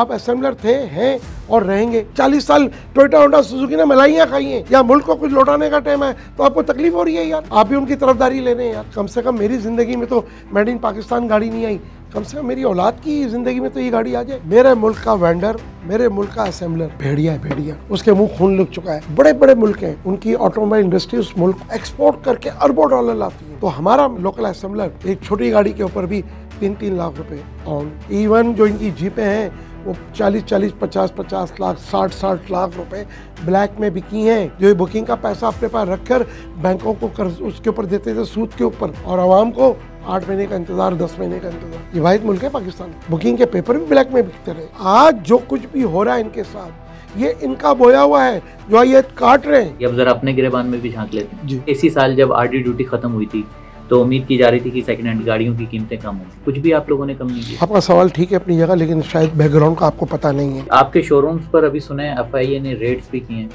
आप असेंबलर थे हैं और रहेंगे 40 साल टोयोटा होंडा सुजुकी ने मलाइयाँ खाई हैं या मुल्क को कुछ लौटाने का टाइम है तो आपको तकलीफ हो रही है यार आप भी उनकी तरफदारी ले रहे हैं यार कम से कम मेरी ज़िंदगी में तो मेड इन पाकिस्तान गाड़ी नहीं आई कम से कम मेरी औलाद की ज़िंदगी में तो ये गाड़ी आ जाए मेरे मुल्क का वेंडर मेरे मुल्क का असेंबलर भेड़िया है भेड़िया उसके मुंह खून लग चुका है बड़े बड़े मुल्क हैं उनकी ऑटोमोबाइल इंडस्ट्री उस मुल्क को एक्सपोर्ट करके अरबों डॉलर लाती है तो हमारा लोकल असेंबलर एक छोटी गाड़ी के ऊपर भी तीन तीन लाख रुपए और इवन जो इनकी जीपें हैं वो 40 40 50 50 लाख 60 60 लाख रुपए ब्लैक में बिकी हैं जो बुकिंग का पैसा अपने पास रखकर बैंकों को कर्ज उसके ऊपर देते थे सूद के ऊपर और आवाम को आठ महीने का इंतजार दस महीने का इंतजार ये वाहिद मुल्क है पाकिस्तान बुकिंग के पेपर भी ब्लैक में बिकते रहे आज जो कुछ भी हो रहा है इनके साथ ये इनका बोया हुआ है जो ये काट रहे हैं अब जरा अपने गिरबान में भी झांक लेते हैं इसी साल जब आरडी ड्यूटी खत्म हुई थी तो उम्मीद की जा रही थी कि सेकंड हैंड गाड़ियों की कीमतें कम होंगी कुछ भी आप लोगों ने कम नहीं किया आपका सवाल ठीक है अपनी जगह लेकिन शायद बैकग्राउंड का आपको पता नहीं है आपके शोरूम्स पर अभी सुने एफ ने रेट्स भी किए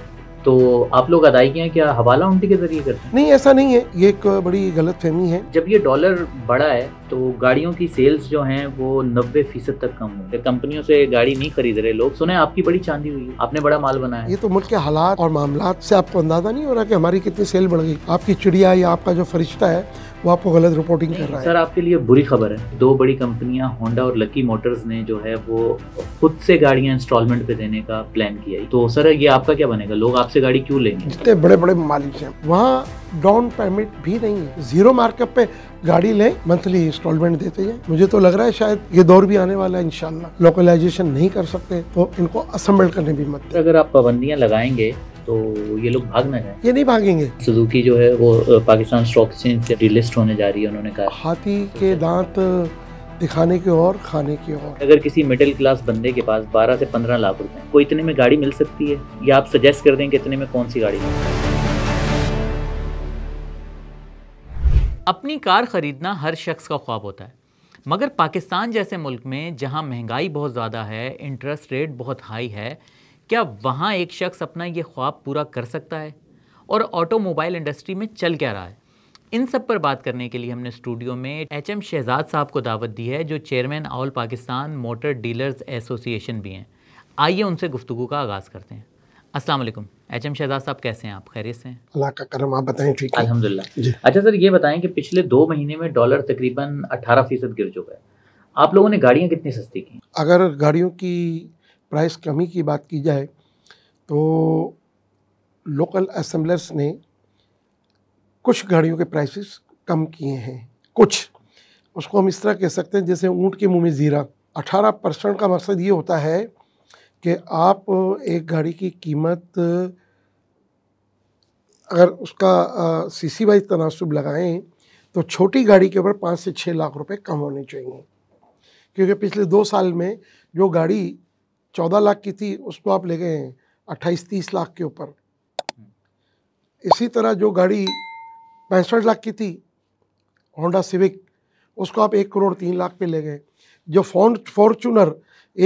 तो आप लोग अदायगियाँ क्या हवाला उनके के जरिए करते हैं नहीं ऐसा नहीं है ये एक बड़ी गलत फहमी है जब ये डॉलर बड़ा है तो गाड़ियों की सेल्स जो हैं वो नब्बे फीसद तक कम हो कंपनियों से गाड़ी नहीं खरीद रहे लोग सुने आपकी बड़ी चांदी हुई आपने बड़ा माल बनाया ये तो मुल्क के हालात और मामला से आपको अंदाजा नहीं हो रहा की हमारी कितनी सेल बढ़ गई आपकी चिड़िया या आपका जो फरिश्ता है वो आपको गलत रिपोर्टिंग कर रहा है सर आपके लिए बुरी खबर है दो बड़ी कंपनियां होंडा और लकी मोटर्स ने जो है वो खुद से गाड़ियां इंस्टॉलमेंट पे देने का प्लान किया है तो सर ये आपका क्या बनेगा लोग आपसे गाड़ी क्यों लेंगे जितने बड़े बड़े मालिक हैं वहाँ डाउन पेमेंट भी नहीं है जीरो मार्कअप पे गाड़ी ले मंथली इंस्टॉलमेंट देते हैं मुझे तो लग रहा है शायद ये दौर भी आने वाला है इनशाला लोकलाइजेशन नहीं कर सकते तो इनको असम्बल करने भी मत अगर आप पाबंदियाँ लगाएंगे तो ये लोग भाग ना जाए ये नहीं भागेंगे सुजुकी जो है वो पाकिस्तान स्टॉक एक्सचेंज से डिलिस्ट होने जा रही है उन्होंने कहा हाथी के दांत दिखाने के और खाने के और अगर किसी मिडिल क्लास बंदे के पास 12 से 15 लाख रुपए कोई इतने में गाड़ी मिल सकती है या आप सजेस्ट कर दें कि इतने में कौन सी गाड़ी मिल अपनी कार खरीदना हर शख्स का ख्वाब होता है मगर पाकिस्तान जैसे मुल्क में जहां महंगाई बहुत ज़्यादा है इंटरेस्ट रेट बहुत हाई है क्या वहाँ एक शख्स अपना ये ख्वाब पूरा कर सकता है और ऑटोमोबाइल इंडस्ट्री में चल क्या रहा है इन सब पर बात करने के लिए हमने स्टूडियो में एच एम शहजाद साहब को दावत दी है जो chairman all Pakistan motor dealers association भी हैं आइए उनसे गुफ्तु का आगाज़ करते हैं अस्सलाम वालेकुम एच एम शहजाद साहब कैसे हैं आप खैरियत से अल्लाह का करम आप बताएं ठीक अलहमदिल्ला अच्छा सर ये बताएं कि पिछले दो महीने में डॉलर तकरीबन अठारह फीसद गिर चुका है आप लोगों ने गाड़ियाँ कितनी सस्ती की अगर गाड़ियों की प्राइस कमी की बात की जाए तो लोकल असम्बलर्स ने कुछ गाड़ियों के प्राइसेस कम किए हैं कुछ उसको हम इस तरह कह सकते हैं जैसे ऊँट के मुँह में ज़ीरा अठारह परसेंट का मकसद ये होता है कि आप एक गाड़ी की कीमत अगर उसका सीसी वाइज तनासब लगाएं तो छोटी गाड़ी के ऊपर पाँच से छः लाख रुपए कम होने चाहिए क्योंकि पिछले दो साल में जो गाड़ी चौदह लाख की थी उसको आप ले गए हैं अट्ठाईस तीस लाख के ऊपर इसी तरह जो गाड़ी पैंसठ लाख की थी होंडा सिविक उसको आप एक करोड़ तीन लाख पे ले गए जो फोन फॉर्चूनर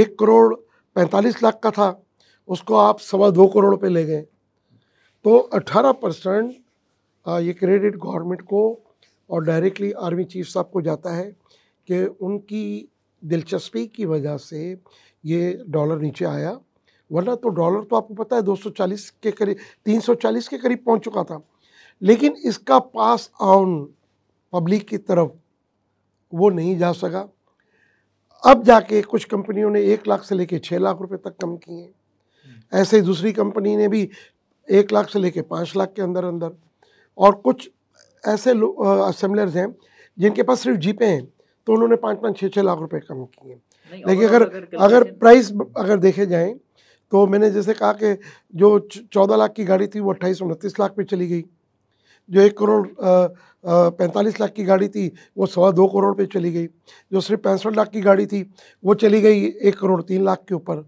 एक करोड़ पैंतालीस लाख का था उसको आप सवा दो करोड़ पे ले गए तो अट्ठारह परसेंट ये क्रेडिट गवर्नमेंट को और डायरेक्टली आर्मी चीफ साहब को जाता है कि उनकी दिलचस्पी की वजह से ये डॉलर नीचे आया वरना तो डॉलर तो आपको पता है 240 के करीब 340 के करीब पहुंच चुका था लेकिन इसका पास ऑन पब्लिक की तरफ वो नहीं जा सका अब जाके कुछ कंपनियों ने एक लाख से लेके छः लाख रुपए तक कम किए ऐसे दूसरी कंपनी ने भी एक लाख से लेके पाँच लाख के अंदर अंदर और कुछ ऐसे असेंबलर्स हैं जिनके पास सिर्फ जीपे हैं तो उन्होंने पाँच पाँच छः छः लाख रुपए कम किए लेकिन अगर अगर प्राइस अगर देखे जाए तो मैंने जैसे कहा कि जो चौदह लाख की गाड़ी थी वो अट्ठाईस उनतीस लाख पे चली गई जो एक करोड़ पैंतालीस लाख की गाड़ी थी वो सवा दो करोड़ पे चली गई जो सिर्फ पैंसठ लाख की गाड़ी थी वो चली गई एक करोड़ तीन लाख के ऊपर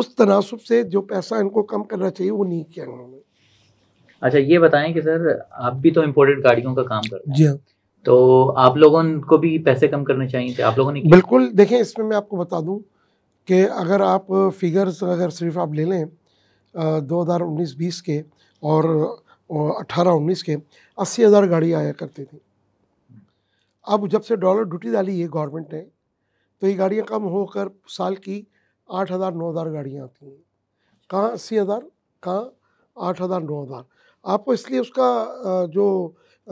उस तनासब से जो पैसा इनको कम करना चाहिए वो नहीं किया उन्होंने अच्छा ये बताएं कि सर आप भी तो इम्पोर्टेड गाड़ियों का काम करते हैं जी हाँ तो आप लोगों को भी पैसे कम करने चाहिए थे आप लोगों ने बिल्कुल देखें इसमें मैं आपको बता दूं कि अगर आप फिगर्स अगर सिर्फ आप ले लें दो हज़ार उन्नीस बीस के और अट्ठारह उन्नीस के अस्सी हज़ार गाड़ी आया करती थी अब जब से डॉलर ड्यूटी डाली है गवर्नमेंट ने तो ये गाड़ियाँ कम होकर साल की आठ हज़ार नौ हज़ार गाड़ियाँ आती हैं कहाँ अस्सी हज़ार कहाँ आठ हज़ार नौ हज़ार आपको इसलिए उसका जो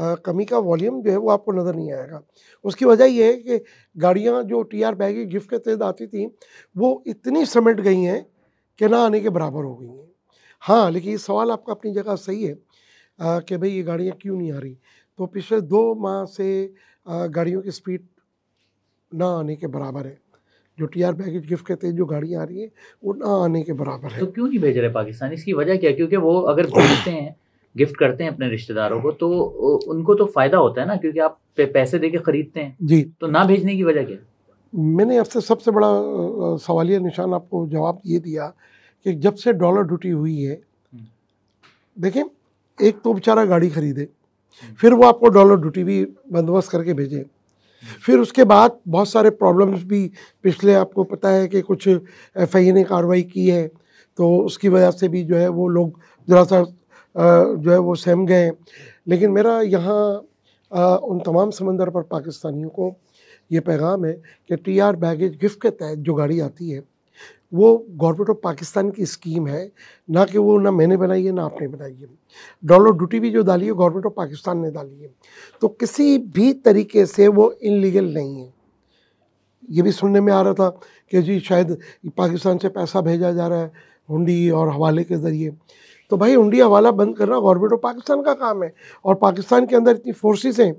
कमी का वॉल्यूम जो है वो आपको नज़र नहीं आएगा उसकी वजह ये है कि गाड़ियाँ जो टी आर बैग गिफ्ट के तहत आती थी वो इतनी समेट गई हैं कि ना आने के बराबर हो गई हैं हाँ लेकिन ये सवाल आपका अपनी जगह सही है कि भाई ये गाड़ियाँ क्यों नहीं आ रही तो पिछले दो माह से आ, गाड़ियों की स्पीड ना आने के बराबर है जो टी आर पैकेज गिफ्ट के हैं जो गाड़ी आ रही है वो ना आने के बराबर है तो क्यों नहीं भेज रहे पाकिस्तान इसकी वजह क्या क्योंकि वो अगर भेजते हैं गिफ्ट करते हैं अपने रिश्तेदारों को तो उनको तो फ़ायदा होता है ना क्योंकि आप पैसे दे के ख़रीदते हैं जी तो ना भेजने की वजह क्या मैंने आपसे सबसे बड़ा सवालिया निशान आपको जवाब ये दिया कि जब से डॉलर ड्यूटी हुई है हम्म। देखें एक तो बेचारा गाड़ी खरीदे हम्म। फिर वो आपको डॉलर ड्यूटी भी बंदोबस्त करके भेजे हम्म। फिर उसके बाद बहुत सारे प्रॉब्लम्स भी पिछले आपको पता है कि कुछ एफ ने कार्रवाई की है तो उसकी वजह से भी जो है वो लोग ज़रा सा जो है वो सहम गए लेकिन मेरा यहाँ उन तमाम समंदर पर पाकिस्तानियों को ये पैगाम है कि टी आर बैगेज गिफ्ट के तहत जो गाड़ी आती है वो गवर्नमेंट ऑफ पाकिस्तान की स्कीम है ना कि वो ना मैंने बनाई है ना आपने बनाई है डॉलर ड्यूटी भी जो डाली है गवर्नमेंट ऑफ पाकिस्तान ने डाली है तो किसी भी तरीके से वो इनलीगल नहीं है ये भी सुनने में आ रहा था कि जी शायद पाकिस्तान से पैसा भेजा जा रहा है हुंडी और हवाले के ज़रिए तो भाई इंडिया वाला बंद करना गवर्नमेंट ऑफ पाकिस्तान का काम है और पाकिस्तान के अंदर इतनी फोर्सेस हैं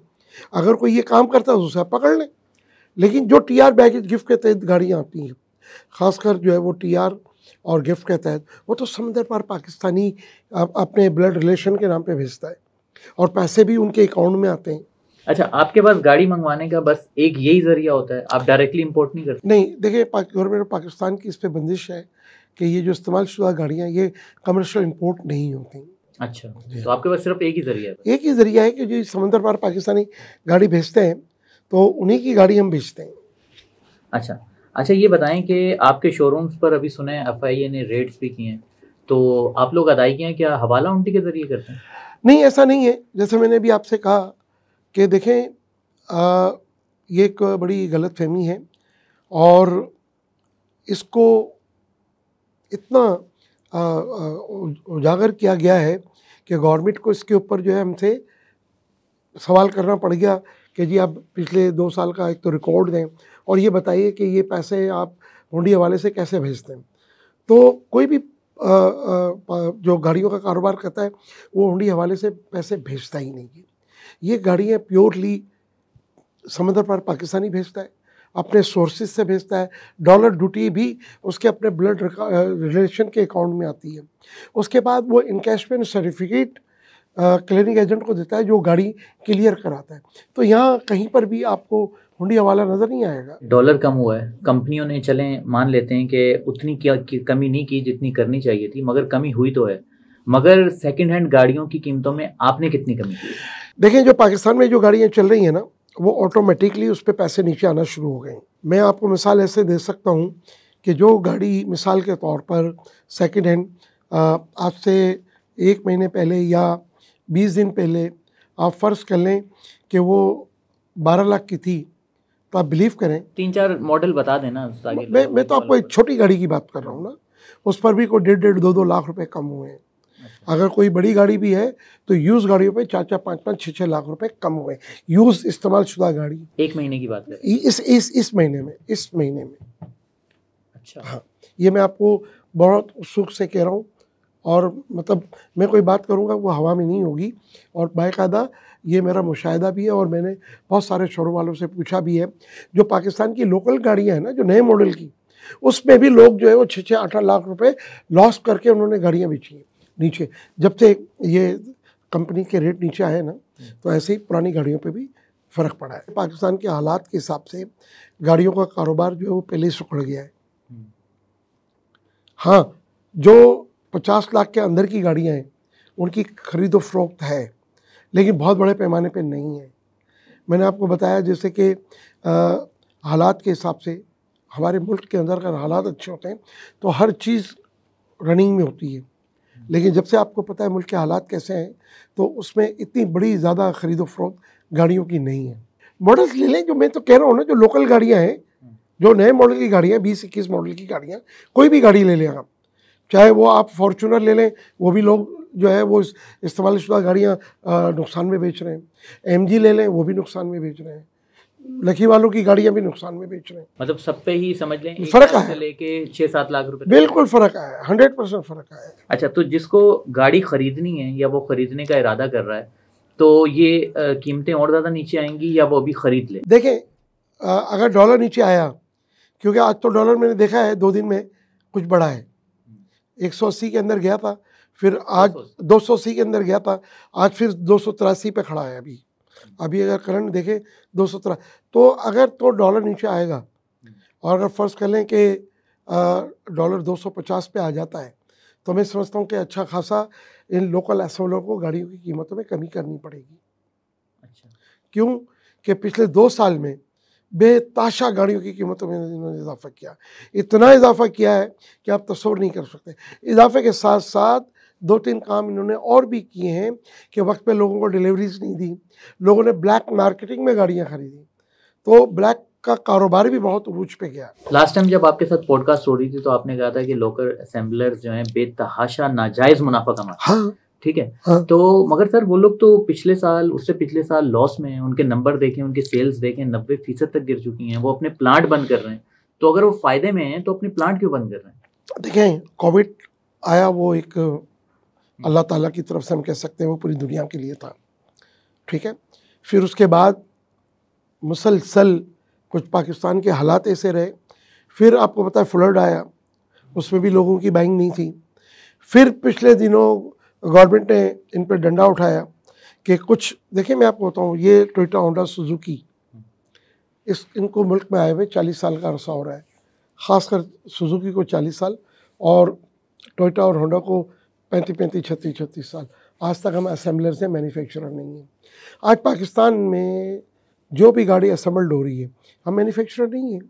अगर कोई ये काम करता है तो उसे पकड़ लें लेकिन जो टी आर बैगेज गिफ्ट के तहत गाड़ियाँ आती हैं खासकर जो है वो टी आर और गिफ्ट के तहत वो तो समंदर पार पाकिस्तानी अपने ब्लड रिलेशन के नाम पर भेजता है और पैसे भी उनके अकाउंट में आते हैं अच्छा आपके पास गाड़ी मंगवाने का बस एक यही जरिया होता है आप डायरेक्टली इम्पोर्ट नहीं करते नहीं देखिए गवर्नमेंट ऑफ पाकिस्तान की इस पर बंदिश है कि ये जो इस्तेमाल शुदा गाड़ियाँ ये कमर्शल इम्पोर्ट नहीं होती अच्छा तो आपके पास सिर्फ एक ही जरिया है एक ही जरिया है कि जो समंदर पार पाकिस्तानी गाड़ी भेजते हैं तो उन्हीं की गाड़ी हम बेचते हैं अच्छा अच्छा ये बताएं कि आपके शोरूम्स पर अभी सुने एफ ने रेट्स भी किए हैं तो आप लोग अदायगियाँ क्या हवाला उंटी के ज़रिए करते हैं नहीं ऐसा नहीं है जैसे मैंने अभी आपसे कहा कि देखें आ, ये एक बड़ी गलत फहमी है और इसको इतना उजागर किया गया है कि गवर्नमेंट को इसके ऊपर जो है हमसे सवाल करना पड़ गया कि जी आप पिछले दो साल का एक तो रिकॉर्ड दें और ये बताइए कि ये पैसे आप हुडी हवाले से कैसे भेजते हैं तो कोई भी आ, आ, जो गाड़ियों का कारोबार करता है वो हुडी हवाले से पैसे भेजता ही नहीं है ये गाड़ियाँ प्योरली समंदर पर पाकिस्तानी भेजता है अपने सोर्सेज से भेजता है डॉलर ड्यूटी भी उसके अपने ब्लड रिलेशन के अकाउंट में आती है उसके बाद वो इनकेशमेंट सर्टिफिकेट क्लिनिक एजेंट को देता है जो गाड़ी क्लियर कराता है तो यहाँ कहीं पर भी आपको हुंडी हवाला नज़र नहीं आएगा डॉलर कम हुआ है कंपनियों ने चलें मान लेते हैं कि उतनी क्या कमी नहीं की जितनी करनी चाहिए थी मगर कमी हुई तो है मगर सेकेंड हैंड गाड़ियों की कीमतों में आपने कितनी कमी की देखें जो पाकिस्तान में जो गाड़ियाँ चल रही हैं ना वो ऑटोमेटिकली उस पर पैसे नीचे आना शुरू हो गए मैं आपको मिसाल ऐसे दे सकता हूँ कि जो गाड़ी मिसाल के तौर पर सेकेंड हैंड आज से एक महीने पहले या बीस दिन पहले आप फ़र्ज़ कर लें कि वो बारह लाख की थी तो आप बिलीव करें तीन चार मॉडल बता देना मैं मैं तो आपको एक छोटी गाड़ी की बात कर रहा हूँ ना उस पर भी कोई डेढ़ डेढ़ दो दो लाख रुपए कम हुए हैं अगर कोई बड़ी गाड़ी भी है तो यूज़ गाड़ियों पे चार चार पाँच पाँच छः छः लाख रुपए कम हुए यूज़ इस्तेमाल शुदा गाड़ी एक महीने की बात है इस इस इस महीने में इस महीने में अच्छा हाँ ये मैं आपको बहुत सुख से कह रहा हूँ और मतलब मैं कोई बात करूँगा वो हवा में नहीं होगी और बायदा ये मेरा मुशाहिदा भी है और मैंने बहुत सारे शोरों वालों से पूछा भी है जो पाकिस्तान की लोकल गाड़ियाँ हैं ना जो नए मॉडल की उसमें भी लोग जो है वो छः छः आठ आठ लाख रुपए लॉस करके उन्होंने गाड़ियाँ बेची हैं नीचे जब से ये कंपनी के रेट नीचे आए ना तो ऐसे ही पुरानी गाड़ियों पे भी फ़र्क पड़ा है पाकिस्तान के हालात के हिसाब से गाड़ियों का कारोबार जो है वो पहले ही सुखड़ गया है हाँ जो पचास लाख के अंदर की गाड़ियाँ हैं उनकी ख़रीदो फरोख्त है लेकिन बहुत बड़े पैमाने पे नहीं है मैंने आपको बताया जैसे कि हालात के हिसाब से हमारे मुल्क के अंदर अगर हालात अच्छे होते हैं तो हर चीज़ रनिंग में होती है लेकिन जब से आपको पता है मुल्क के हालात कैसे हैं तो उसमें इतनी बड़ी ज़्यादा खरीदो फरोख गाड़ियों की नहीं है मॉडल्स ले लें जो मैं तो कह रहा हूँ ना जो लोकल गाड़ियाँ हैं जो नए मॉडल की गाड़ियाँ बीस इक्कीस मॉडल की गाड़ियाँ कोई भी गाड़ी ले लें आप चाहे वो आप फॉर्चूनर ले लें वो भी लोग जो है वो इस्तेमाल शुदा गाड़ियाँ नुकसान में बेच रहे हैं एम ले लें वो भी नुकसान में बेच रहे हैं लकी वालों की गाड़ियां भी नुकसान में बेच रहे हैं मतलब सब पे ही समझ लें फर्क आया लेके छह सात लाख रुपए बिल्कुल फर्क आया हंड्रेड परसेंट फर्क आया अच्छा तो जिसको गाड़ी खरीदनी है या वो खरीदने का इरादा कर रहा है तो ये कीमतें और ज़्यादा नीचे आएंगी या वो अभी खरीद ले देखें अगर डॉलर नीचे आया क्योंकि आज तो डॉलर मैंने देखा है दो दिन में कुछ बढ़ा है एक सौ अस्सी के अंदर गया था फिर आज दो सौ अस्सी के अंदर गया था आज फिर दो सौ तिरासी पे खड़ा है अभी हम्म। अभी अगर करंट देखें दो सौ तो अगर तो डॉलर नीचे आएगा हम्म। और अगर फ़र्ज़ कर लें कि डॉलर 250 पे आ जाता है तो मैं समझता हूँ कि अच्छा खासा इन लोकल असम्बलों को गाड़ियों की कीमतों में कमी करनी पड़ेगी अच्छा क्यों कि पिछले दो साल में बेताशा गाड़ियों की कीमतों में इन्होंने इजाफा किया इतना इजाफा किया है कि आप तस्वर नहीं कर सकते इजाफे के साथ साथ दो तीन काम इन्होंने और भी किए हैं कि वक्त पे लोगों को डिलीवरीज नहीं दी लोगों ने ब्लैक मार्केटिंग में गाड़ियाँ खरीदी तो ब्लैक का कारोबार भी बहुत उरूज पे गया लास्ट टाइम जब आपके साथ पॉडकास्ट हो रही थी तो आपने कहा था कि लोकल असेंबलर जो है बेतहाशा नाजायज मुनाफा कमा हाँ ठीक है हाँ। तो मगर सर वो लोग तो पिछले साल उससे पिछले साल लॉस में हैं उनके नंबर देखें उनकी सेल्स देखें नब्बे फीसद तक गिर चुकी हैं वो अपने प्लांट बंद कर रहे हैं तो अगर वो फायदे में हैं तो अपने प्लांट क्यों बंद कर रहे हैं देखें कोविड आया वो एक अल्लाह ताला की तरफ से हम कह सकते हैं वो पूरी दुनिया के लिए था ठीक है फिर उसके बाद मुसलसल कुछ पाकिस्तान के हालात ऐसे रहे फिर आपको पता है फ्लड आया उसमें भी लोगों की बाइंग नहीं थी फिर पिछले दिनों गवर्नमेंट ने इन पर डंडा उठाया कि कुछ देखिए मैं आपको बताऊँ ये टोयटा होंडा सुजुकी इस इनको मुल्क में आए हुए चालीस साल का अरसा हो रहा है ख़ासकर सुजुकी को चालीस साल और टोयटा और होंडा को पैंतीस पैंतीस छत्तीस छत्तीस साल आज तक हम असम्बलर से मैन्युफैक्चरर नहीं हैं आज पाकिस्तान में जो भी गाड़ी असम्बल्ड हो रही है हम मैन्युफैक्चरर नहीं हैं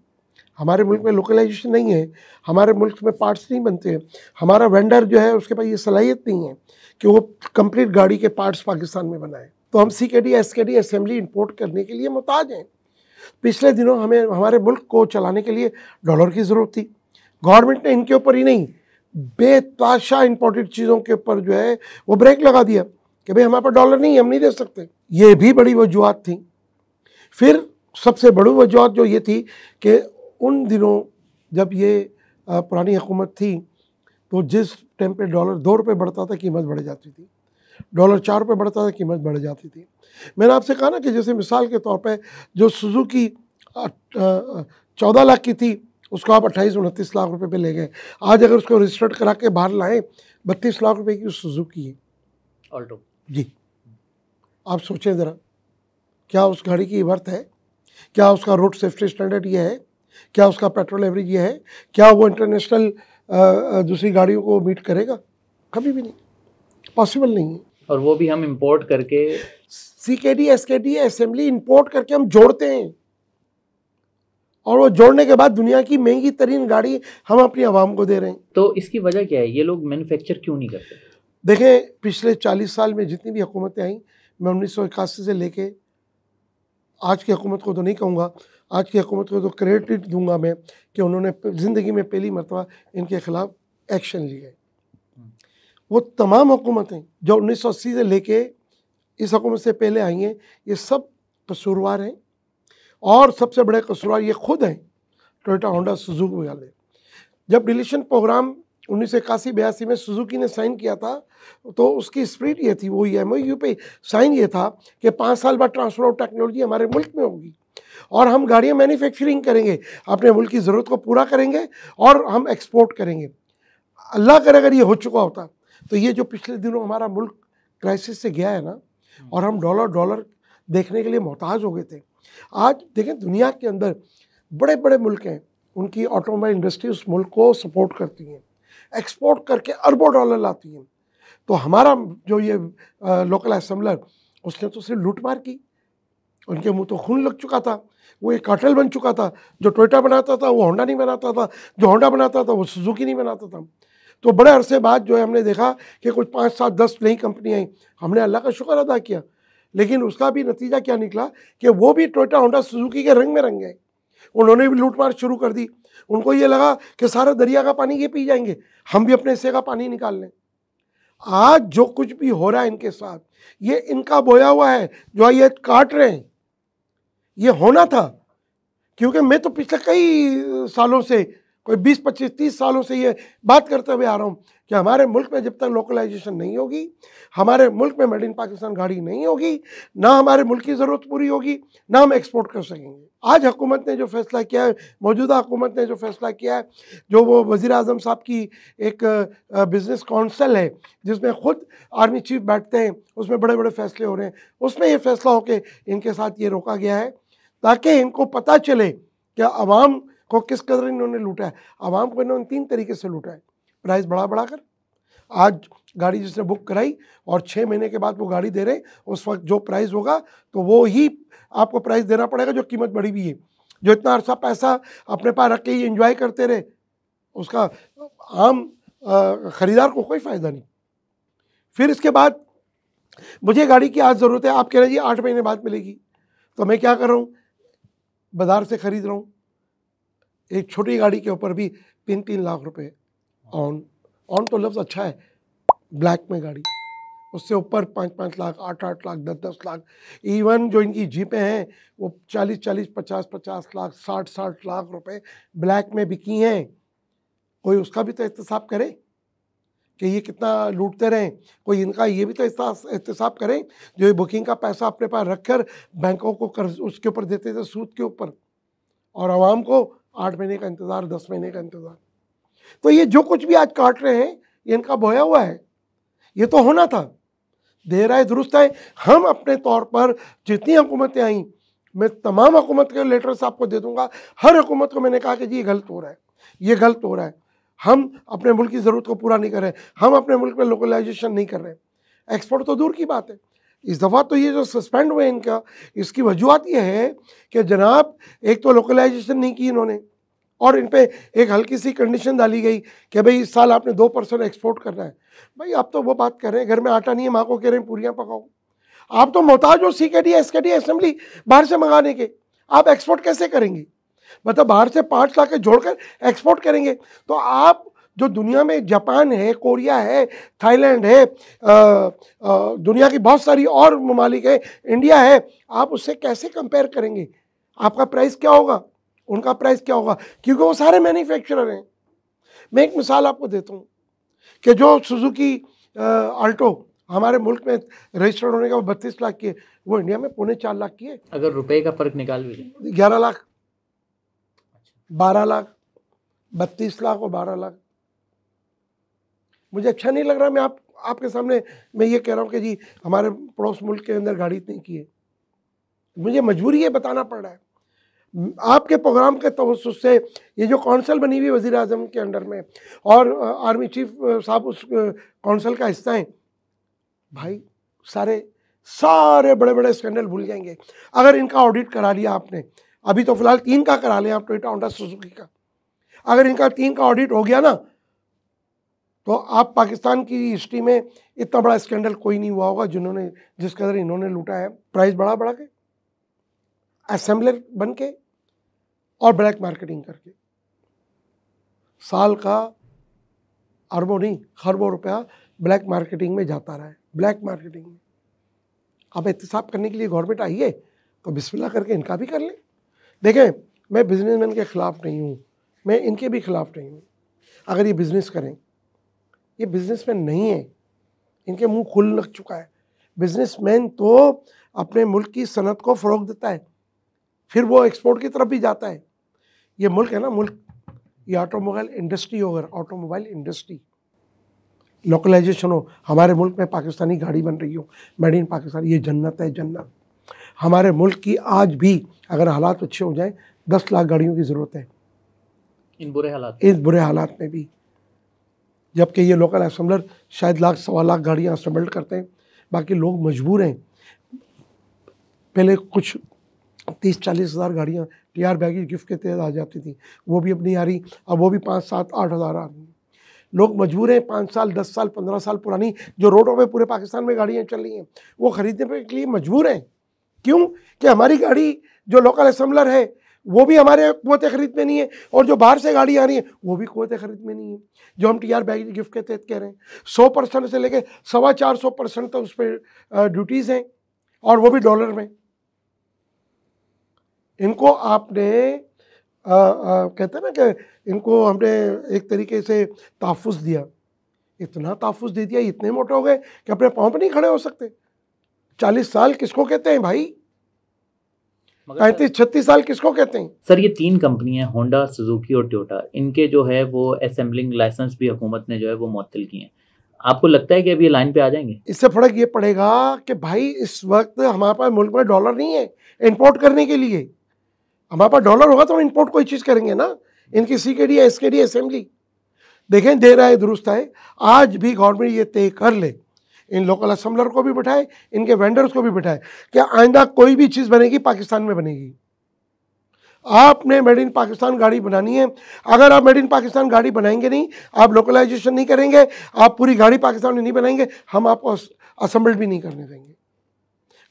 हमारे मुल्क में लोकलाइजेशन नहीं है हमारे मुल्क में पार्ट्स नहीं बनते हैं हमारा वेंडर जो है उसके पास ये सलाहियत नहीं है कि वो कंप्लीट गाड़ी के पार्ट्स पाकिस्तान में बनाए तो हम C K D S K D assembly import करने के लिए मोहताज हैं पिछले दिनों हमें हमारे मुल्क को चलाने के लिए डॉलर की ज़रूरत थी गवर्नमेंट ने इनके ऊपर ही नहीं बेताशा इंपॉर्टेंट चीज़ों के ऊपर जो है वो ब्रेक लगा दिया कि भाई हमारे पास डॉलर नहीं है हम नहीं दे सकते ये भी बड़ी वजूहत थी फिर सबसे बड़ी वजूहत जो ये थी कि उन दिनों जब ये पुरानी हुकूमत थी तो जिस टाइम पे डॉलर दो रुपये बढ़ता था कीमत बढ़ जाती थी डॉलर चार रुपये बढ़ता था कीमत बढ़ जाती थी मैंने आपसे कहा ना कि जैसे मिसाल के तौर पे जो सुजुकी चौदह लाख की थी उसको आप अट्ठाईस उनतीस लाख रुपए पे ले गए आज अगर उसको रजिस्टर्ड करा के बाहर लाएँ बत्तीस लाख रुपए की सुजुकी है ऑल्टो जी आप सोचें ज़रा क्या उस गाड़ी की वर्थ है क्या उसका रोड सेफ्टी स्टैंडर्ड ये है क्या उसका पेट्रोल एवरेज ये है क्या वो इंटरनेशनल दूसरी गाड़ियों को मीट करेगा कभी भी नहीं पॉसिबल नहीं है और वो भी हम इम्पोर्ट करके C K D S K D assembly import करके हम जोड़ते हैं और वो जोड़ने के बाद दुनिया की महंगी तरीन गाड़ी हम अपनी आवाम को दे रहे हैं तो इसकी वजह क्या है ये लोग मैनुफेक्चर क्यों नहीं करते देखें पिछले चालीस साल में जितनी भी हुकूमतें आई मैं उन्नीस सौ इक्यासी से लेके आज की हुकूमत को तो नहीं कहूँगा आज की हुकूमत को तो क्रेडिट दूंगा मैं कि उन्होंने ज़िंदगी में पहली मरतबा इनके ख़िलाफ़ एक्शन लिए वो तमाम हुकूमतें जो उन्नीस सौ अस्सी से लेके इस हुकूमत से पहले आई हैं ये सब कसूरवार हैं और सबसे बड़े कसूरवार ये खुद हैं टोयोटा होंडा सुजुक वाले जब डिलीशन प्रोग्राम उन्नीस सौ इक्यासी बयासी में सुजुकी ने साइन किया था तो उसकी स्प्रिट ये थी वो ई एम यू पे साइन ये था कि पाँच साल बाद ट्रांसफर ऑफ टेक्नोलॉजी हमारे मुल्क में होगी और हम गाड़ियाँ मैन्युफैक्चरिंग करेंगे अपने मुल्क की ज़रूरत को पूरा करेंगे और हम एक्सपोर्ट करेंगे अल्लाह करे अगर ये हो चुका होता तो ये जो पिछले दिनों हमारा मुल्क क्राइसिस से गया है ना और हम डॉलर डॉलर देखने के लिए मोहताज हो गए थे आज देखें दुनिया के अंदर बड़े बड़े मुल्क हैं उनकी ऑटोमोबाइल इंडस्ट्री उस मुल्क को सपोर्ट करती हैं एक्सपोर्ट करके अरबों डॉलर लाती हैं तो हमारा जो ये आ, लोकल असम्बलर उसने तो सिर्फ लूट मार की उनके मुंह तो खून लग चुका था वो एक कार्टल बन चुका था जो टोयटा बनाता था वो होंडा नहीं बनाता था जो होंडा बनाता था वो सुजुकी नहीं बनाता था तो बड़े अरसे बाद जो है हमने देखा कि कुछ पाँच सात दस नई कंपनी आई हमने अल्लाह का शुक्र अदा किया लेकिन उसका भी नतीजा क्या निकला कि वो भी टोयोटा होंडा सुजुकी के रंग में रंग गए उन्होंने भी लूटमार शुरू कर दी उनको ये लगा कि सारा दरिया का पानी ये पी जाएंगे हम भी अपने हिस्से का पानी निकाल लें आज जो कुछ भी हो रहा है इनके साथ ये इनका बोया हुआ है जो ये काट रहे हैं ये होना था क्योंकि मैं तो पिछले कई सालों से कोई 20 25 30 सालों से ये बात करते हुए आ रहा हूँ कि हमारे मुल्क में जब तक लोकलाइजेशन नहीं होगी हमारे मुल्क में मेड इन पाकिस्तान गाड़ी नहीं होगी ना हमारे मुल्क की ज़रूरत पूरी होगी ना हम एक्सपोर्ट कर सकेंगे आज हुकूमत ने जो फैसला किया है मौजूदा हुकूमत ने जो फैसला किया है जो वो वज़ी अजम साहब की एक बिज़नेस काउंसिल है जिसमें ख़ुद आर्मी चीफ बैठते हैं उसमें बड़े बड़े फैसले हो रहे हैं उसमें ये फैसला हो के इनके साथ ये रोका गया है ताकि इनको पता चले कि आवाम को किस कदर इन्होंने लूटा है आवाम को इन्होंने तीन तरीके से लूटा है प्राइस बढ़ा बढ़ा कर आज गाड़ी जिसने बुक कराई और छः महीने के बाद वो गाड़ी दे रहे उस वक्त जो प्राइस होगा तो वो ही आपको प्राइस देना पड़ेगा जो कीमत बढ़ी हुई है जो इतना अरसा पैसा अपने पास रख के ही इंजॉय करते रहे उसका आम ख़रीदार को कोई फ़ायदा नहीं फिर इसके बाद मुझे गाड़ी की आज ज़रूरत है आप कह रहे जी आठ महीने बाद मिलेगी तो मैं क्या कर रहा हूँ बाज़ार से ख़रीद रहा हूँ एक छोटी गाड़ी के ऊपर भी तीन तीन लाख रुपए ऑन ऑन तो लफ्ज़ अच्छा है ब्लैक में गाड़ी उससे ऊपर पाँच पाँच लाख आठ आठ लाख दस दस लाख इवन जो इनकी जीपें हैं वो चालीस चालीस पचास पचास लाख साठ साठ लाख रुपए ब्लैक में बिकी हैं कोई उसका भी तो एहतसाब करे कि ये कितना लूटते रहें कोई इनका ये भी तो एहतसाब करें जो ये बुकिंग का पैसा अपने पास रख कर बैंकों को कर्ज उसके ऊपर देते थे सूद के ऊपर और आवाम को आठ महीने का इंतज़ार दस महीने का इंतज़ार तो ये जो कुछ भी आज काट रहे हैं ये इनका बोया हुआ है ये तो होना था देर आए दुरुस्त आए हम अपने तौर पर जितनी हुकूमतें आईं मैं तमाम हुकूमत के लेटर्स आपको दे दूंगा हर हुकूमत को मैंने कहा कि जी ये गलत हो रहा है ये गलत हो रहा है हम अपने मुल्क की ज़रूरत को पूरा नहीं कर रहे हम अपने मुल्क में लोकलाइजेशन नहीं कर रहे एक्सपोर्ट तो दूर की बात है इस दफ़ा तो ये जो सस्पेंड हुए इनका इसकी वजूहत ये है कि जनाब एक तो लोकलाइजेशन नहीं की इन्होंने और इन पर एक हल्की सी कंडीशन डाली गई कि भाई इस साल आपने दो परसेंट एक्सपोर्ट करना है भाई आप तो वो बात कर रहे हैं घर में आटा नहीं है माँ को कह रहे हैं पूरियाँ पकाओ आप तो मोहताज हो C K D S K D assembly बाहर से मंगाने के आप एक्सपोर्ट कैसे करेंगे मतलब बाहर से पाँच लाख जोड़कर एक्सपोर्ट करेंगे तो आप जो दुनिया में जापान है कोरिया है थाईलैंड है आ, आ, दुनिया की बहुत सारी और ममालिक है इंडिया है आप उससे कैसे कंपेयर करेंगे आपका प्राइस क्या होगा उनका प्राइस क्या होगा क्योंकि वो सारे मैन्युफैक्चरर हैं मैं एक मिसाल आपको देता हूँ कि जो सुजुकी अल्टो हमारे मुल्क में रजिस्टर्ड होने का वो बत्तीस लाख की है वो इंडिया में पौने चार लाख की है अगर रुपए का फर्क निकाल भी ग्यारह लाख अच्छा। बारह लाख बत्तीस लाख और बारह लाख मुझे अच्छा नहीं लग रहा मैं आप आपके सामने मैं ये कह रहा हूँ कि जी हमारे पड़ोस मुल्क के अंदर गाड़ी इतनी की है मुझे मजबूरी है बताना पड़ रहा है आपके प्रोग्राम के तवस से ये जो कौंसल बनी हुई वज़ी अजम के अंडर में और आर्मी चीफ साहब उस कौंसल का हिस्सा हैं भाई सारे सारे बड़े बड़े स्कैंडल भूल जाएंगे अगर इनका ऑडिट करा लिया आपने अभी तो फ़िलहाल तीन का करा लिया आप टोटा ऑंडा सुजुकी का अगर इनका तीन का ऑडिट हो गया ना तो आप पाकिस्तान की हिस्ट्री में इतना बड़ा स्कैंडल कोई नहीं हुआ होगा जिन्होंने जिस कदर इन्होंने लूटा है प्राइस बढ़ा बढ़ा के असेंबलर बन के और ब्लैक मार्केटिंग करके साल का अरबों नहीं खरबों रुपया ब्लैक मार्केटिंग में जाता रहा है ब्लैक मार्केटिंग में आप एहतसाब करने के लिए गवर्नमेंट आइए तो बिस्मिल्लाह करके इनका भी कर लें देखें मैं बिजनेसमैन के ख़िलाफ़ नहीं हूँ मैं इनके भी ख़िलाफ़ नहीं हूँ अगर ये बिज़नेस करें ये बिज़नेस मैन नहीं है इनके मुंह खुल लग चुका है बिज़नेस मैन तो अपने मुल्क की सनत को फ़रोग देता है फिर वो एक्सपोर्ट की तरफ भी जाता है ये मुल्क है ना मुल्क ये ऑटोमोबाइल इंडस्ट्री होगा ऑटोमोबाइल इंडस्ट्री लोकलाइजेशन हो हमारे मुल्क में पाकिस्तानी गाड़ी बन रही हो मेड इन पाकिस्तान ये जन्नत है जन्नत हमारे मुल्क की आज भी अगर हालात अच्छे हो जाएं दस लाख गाड़ियों की ज़रूरत है इन बुरे हालात इन बुरे हालात में भी जबकि ये लोकल असम्बलर शायद लाख सवा लाख गाड़ियाँ असम्बल करते हैं बाकी लोग मजबूर हैं पहले कुछ तीस चालीस हज़ार गाड़ियाँ टी आर बैगेज गिफ्ट के तहत आ जाती थी वो भी अपनी आ रही अब वो भी पाँच सात आठ हज़ार आ रही लोग मजबूर हैं पाँच साल दस साल पंद्रह साल पुरानी जो रोडों पे पूरे पाकिस्तान में गाड़ियाँ चल रही हैं वो ख़रीदने के लिए मजबूर हैं क्यों कि हमारी गाड़ी जो लोकल असम्बलर है वो भी हमारे कुत खरीद में नहीं है और जो बाहर से गाड़ी आ रही है वो भी कुत खरीद में नहीं है जो हम टी आर बैग गिफ्ट के तहत कह रहे हैं सौ परसेंट से लेके सवा चार सौ परसेंट तक उस पर ड्यूटीज़ हैं और वो भी डॉलर में इनको आपने आ, आ, कहते हैं ना कि इनको हमने एक तरीके से तहफ़ दिया इतना तहफ़ दे दिया इतने मोटे हो गए कि अपने पाँव पर नहीं खड़े हो सकते चालीस साल किसको कहते हैं भाई पैंतीस छत्तीस साल किसको कहते हैं सर ये तीन कंपनियां होंडा सुजुकी और ट्योटा इनके जो है वो असेंबलिंग लाइसेंस भी हुकूमत ने जो है वो मुतल किए हैं आपको लगता है कि अब ये लाइन पे आ जाएंगे इससे फर्क ये पड़ेगा कि भाई इस वक्त हमारे पास मुल्क में डॉलर नहीं है इंपोर्ट करने के लिए हमारे पास डॉलर होगा तो हम इंपोर्ट कोई चीज़ करेंगे ना इनकी C K D S K D assembly देखें दे रहा है दुरुस्त है आज भी गवर्नमेंट ये तय कर ले इन लोकल असम्बलर को भी बैठाए इनके वेंडर्स को भी बैठाए कि आइंदा कोई भी चीज़ बनेगी पाकिस्तान में बनेगी आपने मेड इन पाकिस्तान गाड़ी बनानी है अगर आप मेड इन पाकिस्तान गाड़ी बनाएंगे नहीं आप लोकलाइजेशन नहीं करेंगे आप पूरी गाड़ी पाकिस्तान में नहीं बनाएंगे हम आपको असम्बल भी नहीं करने देंगे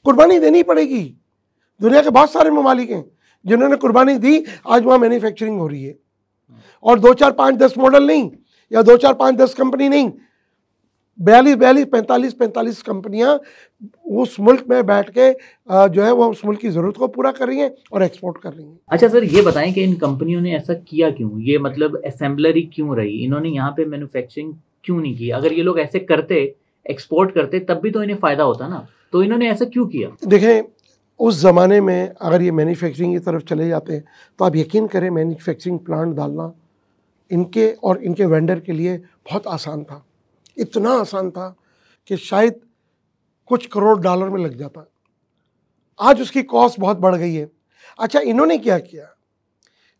कुर्बानी देनी पड़ेगी दुनिया के बहुत सारे ममालिक हैं जिन्होंने कुर्बानी दी आज वहाँ मैन्युफैक्चरिंग हो रही है और दो चार पाँच दस मॉडल नहीं या दो चार पाँच दस कंपनी नहीं बयालीस बयालीस पैंतालीस पैंतालीस कंपनियाँ उस मुल्क में बैठ के जो है वो उस मुल्क की ज़रूरत को पूरा कर रही हैं और एक्सपोर्ट कर रही हैं अच्छा सर ये बताएं कि इन कंपनियों ने ऐसा किया क्यों ये मतलब असेंबलरी क्यों रही इन्होंने यहाँ पे मैन्युफैक्चरिंग क्यों नहीं की अगर ये लोग ऐसे करते एक्सपोर्ट करते तब भी तो इन्हें फ़ायदा होता ना तो इन्होंने ऐसा क्यों किया देखें उस ज़माने में अगर ये मैन्युफैक्चरिंग की तरफ चले जाते तो आप यकीन करें मैन्युफैक्चरिंग प्लांट डालना इनके और इनके वेंडर के लिए बहुत आसान था इतना आसान था कि शायद कुछ करोड़ डॉलर में लग जाता आज उसकी कॉस्ट बहुत बढ़ गई है अच्छा इन्होंने क्या किया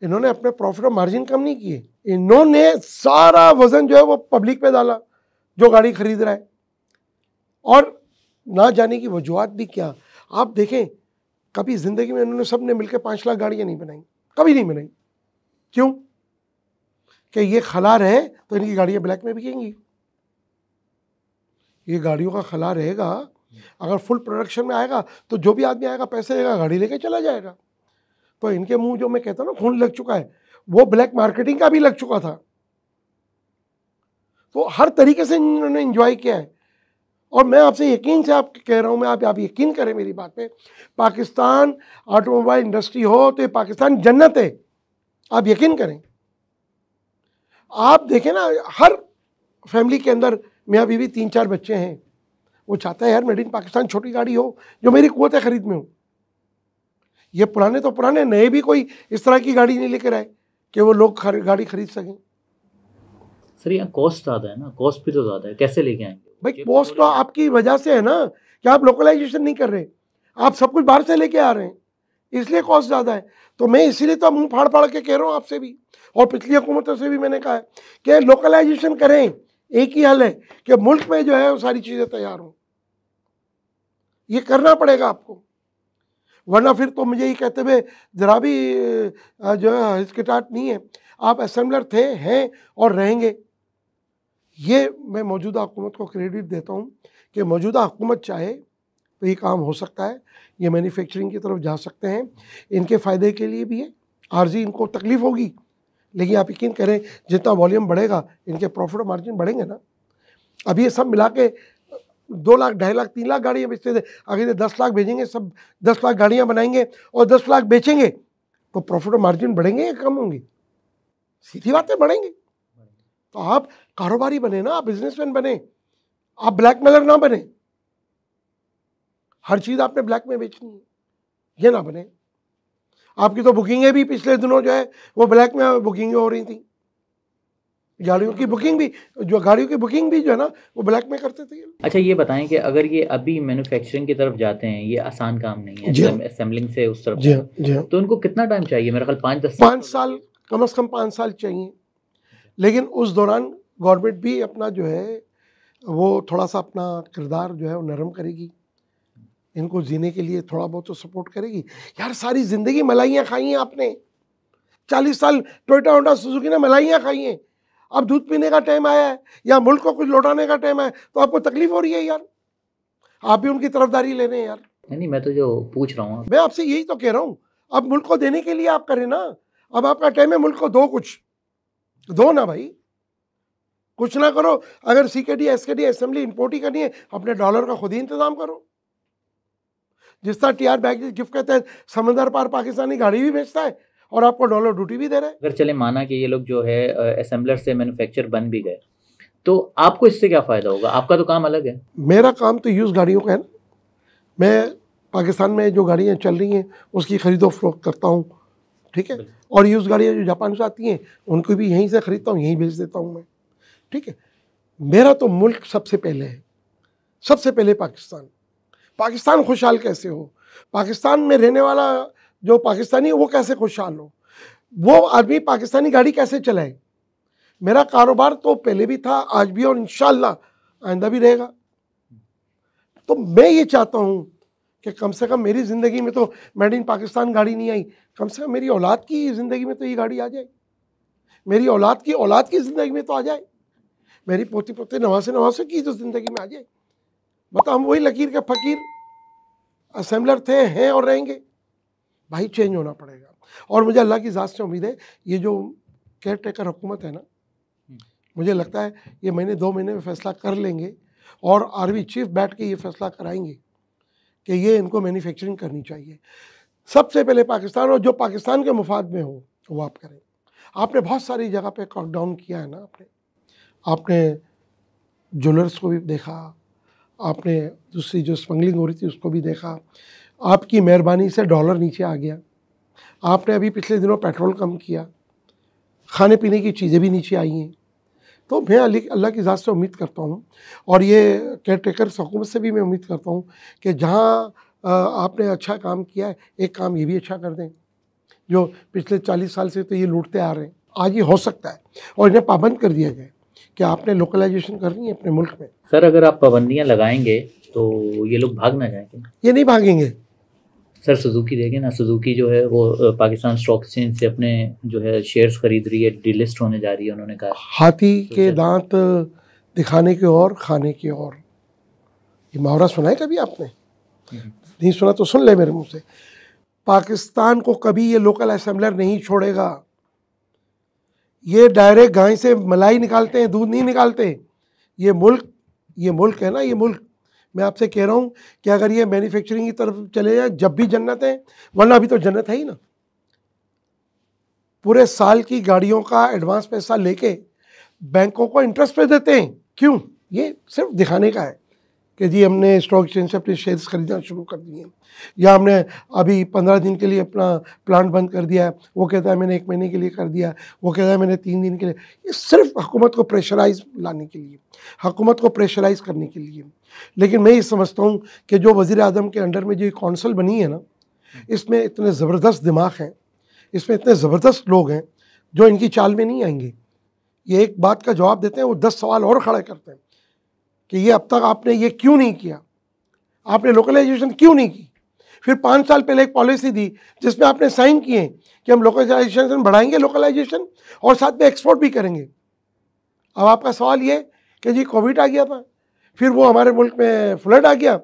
इन्होंने अपने प्रॉफिट और मार्जिन कम नहीं किए इन्होंने सारा वजन जो है वो पब्लिक पे डाला जो गाड़ी खरीद रहा है और ना जाने की वजूहत भी क्या आप देखें कभी ज़िंदगी में इन्होंने सब ने मिलकर पाँच लाख गाड़ियाँ नहीं बनाई कभी नहीं बनाई क्यों कि ये खला रहे तो इनकी गाड़ियाँ ब्लैक में बिकेंगी ये गाड़ियों का खला रहेगा अगर फुल प्रोडक्शन में आएगा तो जो भी आदमी आएगा पैसे देगा गाड़ी लेके चला जाएगा तो इनके मुंह जो मैं कहता ना खून लग चुका है वो ब्लैक मार्केटिंग का भी लग चुका था तो हर तरीके से इन्होंने इंजॉय किया है और मैं आपसे यकीन से आप कह रहा हूँ मैं आप आप यकीन करें मेरी बात पे पाकिस्तान ऑटोमोबाइल इंडस्ट्री हो तो ये पाकिस्तान जन्नत है आप यकीन करें आप देखें ना हर फैमिली के अंदर अभी भी तीन चार बच्चे हैं वो चाहता है यार मेड इन पाकिस्तान छोटी गाड़ी हो जो मेरी कुत है ख़रीद में हो ये पुराने तो पुराने नए भी कोई इस तरह की गाड़ी नहीं लेकर आए कि वो लोग खर, गाड़ी खरीद सकें सर यहाँ कॉस्ट ज़्यादा है ना कॉस्ट भी तो ज़्यादा है कैसे लेके आएंगे भाई कॉस्ट तो आपकी वजह से है ना कि आप लोकलाइजेशन नहीं कर रहे आप सब कुछ बाहर से लेके आ रहे हैं इसलिए कॉस्ट ज़्यादा है तो मैं इसीलिए तो मुंह फाड़ फाड़ के कह रहा हूँ आपसे भी और पिछली हुकूमतों से भी मैंने कहा है कि लोकलाइजेशन करें एक ही हल है कि मुल्क में जो है वो सारी चीज़ें तैयार हों ये करना पड़ेगा आपको वरना फिर तो मुझे ये कहते हुए ज़रा भी जो है हिचकिटाट नहीं है आप असम्बलर थे हैं और रहेंगे ये मैं मौजूदा हुकूमत को क्रेडिट देता हूँ कि मौजूदा हुकूमत चाहे तो ये काम हो सकता है ये मैन्युफैक्चरिंग की तरफ जा सकते हैं इनके फ़ायदे के लिए भी है आर्जी इनको तकलीफ़ होगी लेकिन आप यकीन करें जितना वॉल्यूम बढ़ेगा इनके प्रॉफिट और मार्जिन बढ़ेंगे ना अब ये सब मिला के दो लाख ढाई लाख तीन लाख गाड़ियाँ बेचते थे अगर ये दस लाख भेजेंगे सब दस लाख गाड़ियाँ बनाएंगे और दस लाख बेचेंगे तो प्रॉफिट और मार्जिन बढ़ेंगे या कम होंगे सीधी बातें बढ़ेंगे तो आप कारोबारी बने ना आप बिजनेसमैन बने आप ब्लैकमेलर ना बने हर चीज़ आपने ब्लैक में बेचनी है ये ना बने आपकी तो बुकिंगें भी पिछले दिनों जो है वो ब्लैक में बुकिंगें हो रही थी गाड़ियों की बुकिंग भी जो गाड़ियों की बुकिंग भी जो है ना वो ब्लैक में करते थे अच्छा ये बताएं कि अगर ये अभी मैन्युफैक्चरिंग की तरफ जाते हैं ये आसान काम नहीं है असेंबलिंग हाँ। से उस तरफ जी हाँ, जी हाँ। तो उनको कितना टाइम चाहिए मेरा ख्याल पाँच दस पाँच साल कम अज़ कम पाँच साल चाहिए लेकिन उस दौरान गवर्नमेंट भी अपना जो है वो थोड़ा सा अपना किरदार जो है वो नरम करेगी इनको जीने के लिए थोड़ा बहुत तो सपोर्ट करेगी यार सारी ज़िंदगी मलाइयाँ खाई हैं आपने चालीस साल टोयटा होंडा सुजुकी ने मलाइयाँ खाई हैं अब दूध पीने का टाइम आया है या मुल्क को कुछ लौटाने का टाइम है तो आपको तकलीफ हो रही है यार आप भी उनकी तरफदारी ले रहे हैं यार नहीं मैं तो जो पूछ रहा हूँ मैं आपसे यही तो कह रहा हूँ अब मुल्क को देने के लिए आप करें ना अब आपका टाइम है मुल्क को दो कुछ दो ना भाई कुछ ना करो अगर C K D S K D assembly import ही करनी है अपने डॉलर का खुद ही इंतजाम करो जिस तरह टी आर बैग गिफ्ट कहते हैं समंदर पार पाकिस्तानी गाड़ी भी बेचता है और आपको डॉलर ड्यूटी भी दे रहा है अगर चले माना कि ये लोग जो है असम्बलर से मैनुफैक्चर बन भी गए तो आपको इससे क्या फ़ायदा होगा आपका तो काम अलग है मेरा काम तो यूज़ गाड़ियों का है ना मैं पाकिस्तान में जो गाड़ियाँ चल रही हैं उसकी ख़रीदो फरोख्त करता हूँ ठीक है और यूज़ गाड़ियाँ जो जापान से आती हैं उनको भी यहीं से ख़रीदता हूँ यहीं भेज देता हूँ मैं ठीक है मेरा तो मुल्क सबसे पहले है सबसे पहले पाकिस्तान पाकिस्तान खुशहाल कैसे हो पाकिस्तान में रहने वाला जो पाकिस्तानी है वो कैसे खुशहाल हो वो आदमी पाकिस्तानी गाड़ी कैसे चलाए मेरा कारोबार तो पहले भी था आज भी और इन आइंदा भी रहेगा तो मैं ये चाहता हूँ कि कम से कम मेरी ज़िंदगी में तो मेड इन पाकिस्तान गाड़ी नहीं आई कम से कम मेरी औलाद की ज़िंदगी में तो ये गाड़ी आ जाए मेरी औलाद की औलाद की ज़िंदगी में तो आ जाए मेरी पोती पोते नवासे नवासे की तो ज़िंदगी में आ जाए बता हम वही लकीर के फ़कीर असेंबलर थे हैं और रहेंगे भाई चेंज होना पड़ेगा और मुझे अल्लाह की ज़ात से उम्मीद है ये जो केयर टेकर हुकूमत है ना हम्म। मुझे लगता है ये महीने दो महीने में फ़ैसला कर लेंगे और आर्मी चीफ बैठ के ये फ़ैसला कराएंगे कि ये इनको मैन्युफैक्चरिंग करनी चाहिए सबसे पहले पाकिस्तान और जो पाकिस्तान के मुफाद में हो वो आप करें आपने बहुत सारी जगह पे क्रॉकडाउन किया है ना आपने आपने ज्वेलर्स को भी देखा आपने दूसरी जो स्मगलिंग हो रही थी उसको भी देखा आपकी मेहरबानी से डॉलर नीचे आ गया आपने अभी पिछले दिनों पेट्रोल कम किया खाने पीने की चीज़ें भी नीचे आई हैं तो मैं अल्लाह की ज़ात से उम्मीद करता हूँ और ये केयर टेकर हुकूमत से भी मैं उम्मीद करता हूँ कि जहाँ आपने अच्छा काम किया है एक काम ये भी अच्छा कर दें जो पिछले चालीस साल से तो ये लूटते आ रहे हैं आज ये हो सकता है और इन्हें पाबंद कर दिया जाए क्या आपने लोकलाइजेशन करनी है अपने मुल्क में सर अगर आप पाबंदियाँ लगाएंगे तो ये लोग भाग ना जाएंगे ये नहीं भागेंगे सर सुजुकी देखें ना सुजुकी जो है वो पाकिस्तान स्टॉक एक्सचेंज से अपने जो है शेयर्स खरीद रही है डिलिस्ट होने जा रही है उन्होंने कहा हाथी तो के दांत दिखाने के और खाने के और ये मुहावरा सुना है कभी आपने हम्म। नहीं सुना तो सुन ले मेरे मुंह से पाकिस्तान को कभी ये लोकल असम्बलर नहीं छोड़ेगा ये डायरेक्ट गाय से मलाई निकालते हैं दूध नहीं निकालते ये मुल्क ये मुल्क है ना ये मुल्क मैं आपसे कह रहा हूँ कि अगर ये मैन्युफैक्चरिंग की तरफ चले जाए जब भी जन्नत है वरना अभी तो जन्नत है ही ना पूरे साल की गाड़ियों का एडवांस पैसा लेके बैंकों को इंटरेस्ट पे देते हैं क्यों ये सिर्फ दिखाने का है कि जी हमने स्टॉक एक्सचेंज से अपने शेयर्स खरीदना शुरू कर दिए या हमने अभी पंद्रह दिन के लिए अपना प्लांट बंद कर दिया है वो कहता है मैंने एक महीने के लिए कर दिया वो कहता है मैंने तीन दिन के लिए ये सिर्फ हुकूमत को प्रेशराइज लाने के लिए हुकूमत को प्रेशराइज करने के लिए लेकिन मैं ये समझता हूँ कि जो वज़ी अजम के अंडर में जो कौंसल बनी है ना इसमें इतने ज़बरदस्त दिमाग हैं इसमें इतने ज़बरदस्त लोग हैं जो इनकी चाल में नहीं आएंगे ये एक बात का जवाब देते हैं वो दस सवाल और खड़े करते हैं कि ये अब तक आपने ये क्यों नहीं किया आपने लोकलाइजेशन क्यों नहीं की फिर पाँच साल पहले एक पॉलिसी दी जिसमें आपने साइन किए कि हम लोकलाइजेशन बढ़ाएंगे लोकलाइजेशन और साथ में एक्सपोर्ट भी करेंगे अब आपका सवाल ये कि जी कोविड आ गया था फिर वो हमारे मुल्क में फ्लड आ गया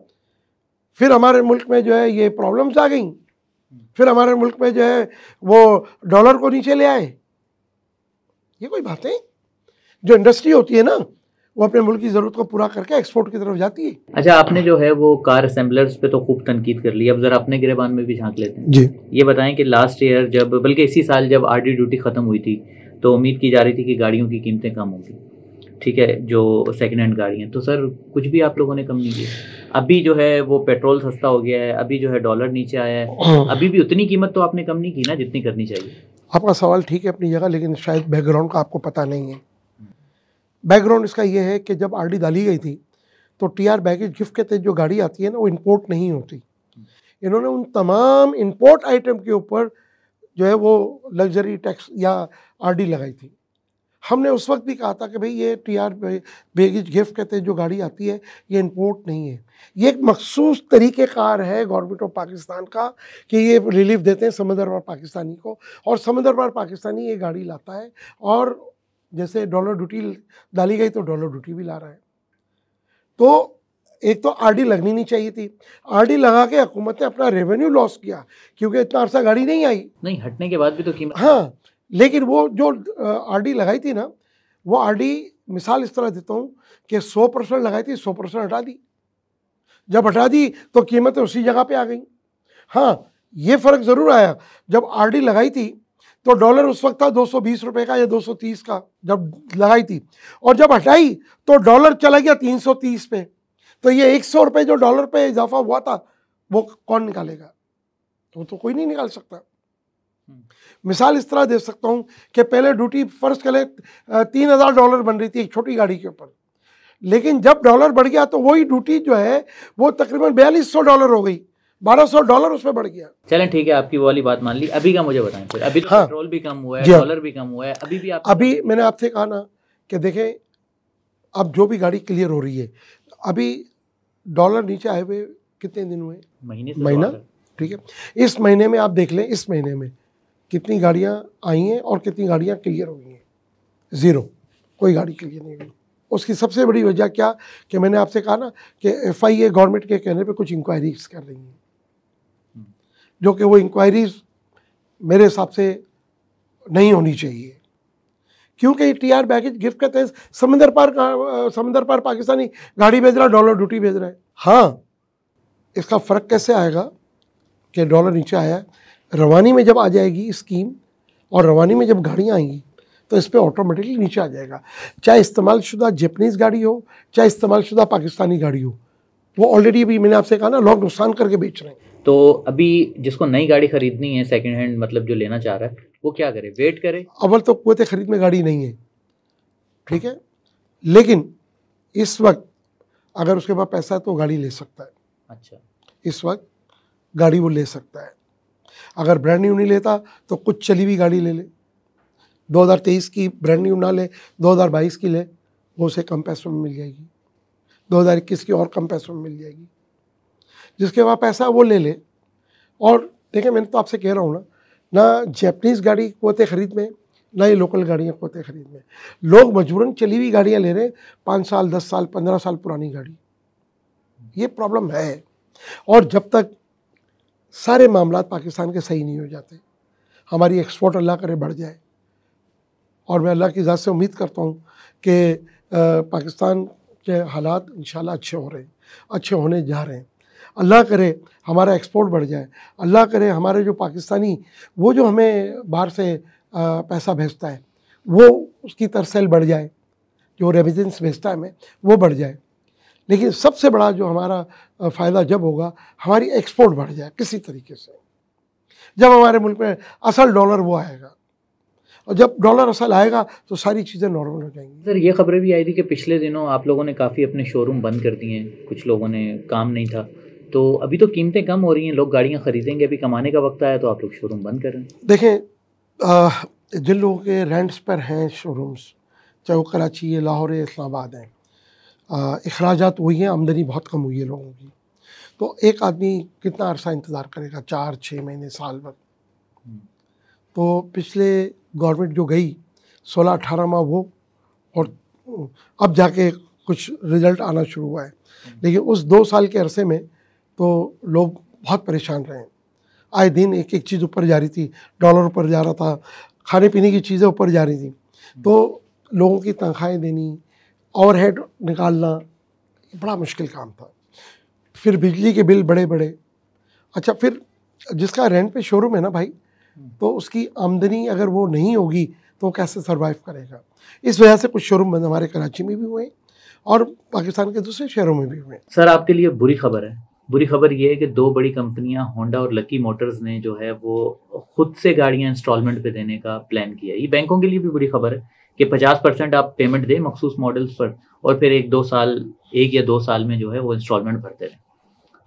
फिर हमारे मुल्क में जो है ये प्रॉब्लम्स आ गई फिर हमारे मुल्क में जो है वो डॉलर को नीचे ले आए ये कोई बातें जो इंडस्ट्री होती है ना वो अपने मुल्क की ज़रूरत को पूरा करके एक्सपोर्ट की तरफ जाती है अच्छा आपने जो है वो कार असेंबलर्स पे तो खूब तनकीद कर ली अब ज़रा अपने गिरबान में भी झांक लेते हैं जी ये बताएं कि लास्ट ईयर जब बल्कि इसी साल जब आर ड्यूटी ख़त्म हुई थी तो उम्मीद की जा रही थी कि गाड़ियों की कीमतें कम होंगी ठीक है जो सेकेंड हैंड गाड़ियाँ तो सर कुछ भी आप लोगों ने कम नहीं किया अभी जो है वो पेट्रोल सस्ता हो गया है अभी जो है डॉलर नीचे आया है हाँ। अभी भी उतनी कीमत तो आपने कम नहीं की ना जितनी करनी चाहिए आपका सवाल ठीक है अपनी जगह लेकिन शायद बैकग्राउंड का आपको पता नहीं है बैकग्राउंड इसका यह है कि जब आर डाली गई थी तो टी आर बैगेज गिफ्ट के तहत जो गाड़ी आती है ना वो इंपोर्ट नहीं होती इन्होंने उन तमाम इंपोर्ट आइटम के ऊपर जो है वो लग्जरी टैक्स या डी लगाई थी हमने उस वक्त भी कहा था कि भाई ये टी आर बैगेज गिफ्ट के तहत जो गाड़ी आती है ये इंपोर्ट नहीं है ये एक मखसूस तरीक़ेकार है गवर्नमेंट ऑफ पाकिस्तान का कि ये रिलीफ देते हैं समंदरबार पाकिस्तानी को और समंदरबार पाकिस्तानी ये गाड़ी लाता है और जैसे डॉलर ड्यूटी डाली गई तो डॉलर ड्यूटी भी ला रहा है तो एक तो आर लगनी नहीं चाहिए थी आर लगा के हुकूमत ने अपना रेवेन्यू लॉस किया क्योंकि इतना अरसा गाड़ी नहीं आई नहीं हटने के बाद भी तो कीमत हाँ लेकिन वो जो आर लगाई थी ना वो आर मिसाल इस तरह देता हूँ कि सौ परसेंट लगाई थी सौ परसेंट हटा दी जब हटा दी तो कीमतें उसी जगह पे आ गई हाँ ये फ़र्क ज़रूर आया जब आर लगाई थी तो डॉलर उस वक्त था 220 रुपए का या 230 का जब लगाई थी और जब हटाई तो डॉलर चला गया 330 पे तो ये एक सौ रुपये जो डॉलर पे इजाफा हुआ था वो कौन निकालेगा तो तो कोई नहीं निकाल सकता हम्म। मिसाल इस तरह दे सकता हूँ कि पहले ड्यूटी फर्ज के लिए तीन हज़ार डॉलर बन रही थी एक छोटी गाड़ी के ऊपर लेकिन जब डॉलर बढ़ गया तो वही ड्यूटी जो है वो तकरीबन बयालीस सौ डॉलर हो गई 1200 डॉलर उसमें बढ़ गया चलें ठीक है आपकी वाली बात मान ली अभी का मुझे बताएं फिर अभी तो हाँ, पेट्रोल भी कम हुआ है हाँ। डॉलर भी कम हुआ है अभी भी आप अभी मैंने आपसे कहा ना कि देखें अब जो भी गाड़ी क्लियर हो रही है अभी डॉलर नीचे आए हुए कितने दिन हुए महीने से महीना ठीक है इस महीने में आप देख लें इस महीने में कितनी गाड़ियाँ आई हैं और कितनी गाड़ियाँ क्लियर हुई हैं ज़ीरो कोई गाड़ी क्लियर नहीं हुई उसकी सबसे बड़ी वजह क्या कि मैंने आपसे कहा ना कि एफ आई ए गवर्नमेंट के कहने पर कुछ इंक्वायरीज कर रही हैं जो कि वो इंक्वायरीज मेरे हिसाब से नहीं होनी चाहिए क्योंकि टी आर बैगेज गिफ्ट कहते हैं समंदर पार समंदर पार पाकिस्तानी गाड़ी भेज रहा है डॉलर ड्यूटी भेज रहा है हाँ इसका फ़र्क कैसे आएगा कि डॉलर नीचे आया रवानी में जब आ जाएगी स्कीम और रवानी में जब गाड़ियाँ आएंगी तो इस पर ऑटोमेटिकली नीचे आ जाएगा चाहे इस्तेमाल शुदा जैपनीज़ गाड़ी हो चाहे इस्तेमाल शुदा पाकिस्तानी गाड़ी हो वो ऑलरेडी भी मैंने आपसे कहा ना लोग नुकसान करके बेच रहे हैं तो अभी जिसको नई गाड़ी खरीदनी है सेकेंड हैंड मतलब जो लेना चाह रहा है वो क्या करे वेट करे अवल तो कुत खरीद में गाड़ी नहीं है ठीक है लेकिन इस वक्त अगर उसके पास पैसा है तो गाड़ी ले सकता है अच्छा इस वक्त गाड़ी वो ले सकता है अगर ब्रांड न्यू नहीं लेता तो कुछ चली हुई गाड़ी ले ले 2023 की ब्रांड न्यू ना ले 2022 की ले वो उसे कम पैसों में मिल जाएगी 2021 की और कम पैसों में मिल जाएगी जिसके वहाँ पैसा वो ले ले और देखिए मैंने तो आपसे कह रहा हूँ ना ना जैपनीज़ गाड़ी कोते ख़रीद में ना ही लोकल गाड़ियाँ कोते ख़रीद में लोग मजबूरन चली हुई गाड़ियाँ ले रहे हैं पाँच साल दस साल पंद्रह साल पुरानी गाड़ी ये प्रॉब्लम है और जब तक सारे मामला पाकिस्तान के सही नहीं हो जाते हमारी एक्सपोर्ट अल्लाह करे बढ़ जाए और मैं अल्लाह की ज़ात से उम्मीद करता हूँ कि पाकिस्तान के हालात इन अच्छे हो रहे हैं अच्छे होने जा रहे हैं अल्लाह करे हमारा एक्सपोर्ट बढ़ जाए अल्लाह करे हमारे जो पाकिस्तानी वो जो हमें बाहर से पैसा भेजता है वो उसकी तरसेल बढ़ जाए जो रेमिटेंस भेजता है हमें वो बढ़ जाए लेकिन सबसे बड़ा जो हमारा फ़ायदा जब होगा हमारी एक्सपोर्ट बढ़ जाए किसी तरीके से जब हमारे मुल्क में असल डॉलर वो आएगा और जब डॉलर असल आएगा तो सारी चीज़ें नॉर्मल हो जाएंगी सर ये खबरें भी आई थी कि पिछले दिनों आप लोगों ने काफ़ी अपने शोरूम बंद कर दिए हैं कुछ लोगों ने काम नहीं था तो अभी तो कीमतें कम हो रही हैं लोग गाड़ियाँ खरीदेंगे अभी कमाने का वक्त आया तो आप लोग शोरूम बंद कर रहे हैं देखें जिन लोगों के रेंट्स पर हैं शोरूम्स चाहे वो कराची है लाहौर है इस्लामाबाद है अखराज हुई हैं आमदनी बहुत कम हुई है लोगों की तो एक आदमी कितना अरसा इंतज़ार करेगा चार छः महीने साल भर हम्म। तो पिछले गवर्नमेंट जो गई सोलह अठारह माह वो और अब जाके कुछ रिज़ल्ट आना शुरू हुआ है हम्म। लेकिन उस दो साल के अरसे में तो लोग बहुत परेशान रहे आए दिन एक एक चीज़ ऊपर जा रही थी डॉलर ऊपर जा रहा था खाने पीने की चीज़ें ऊपर जा रही थी तो लोगों की तनख्वाहें देनी और हेड निकालना बड़ा मुश्किल काम था फिर बिजली के बिल बड़े बड़े अच्छा फिर जिसका रेंट पे शोरूम है ना भाई तो उसकी आमदनी अगर वो नहीं होगी तो कैसे सर्वाइव करेगा इस वजह से कुछ शोरूम बंद हमारे कराची में भी हुए और पाकिस्तान के दूसरे शहरों में भी हुए सर आपके लिए बुरी खबर है बुरी खबर यह है कि दो बड़ी कंपनियां होंडा और लकी मोटर्स ने जो है वो खुद से गाड़ियां इंस्टॉलमेंट पे देने का प्लान किया ये बैंकों के लिए भी बुरी खबर है कि 50 परसेंट आप पेमेंट दें मखसूस मॉडल्स पर और फिर एक दो साल एक या दो साल में जो है वो इंस्टॉलमेंट भरते रहें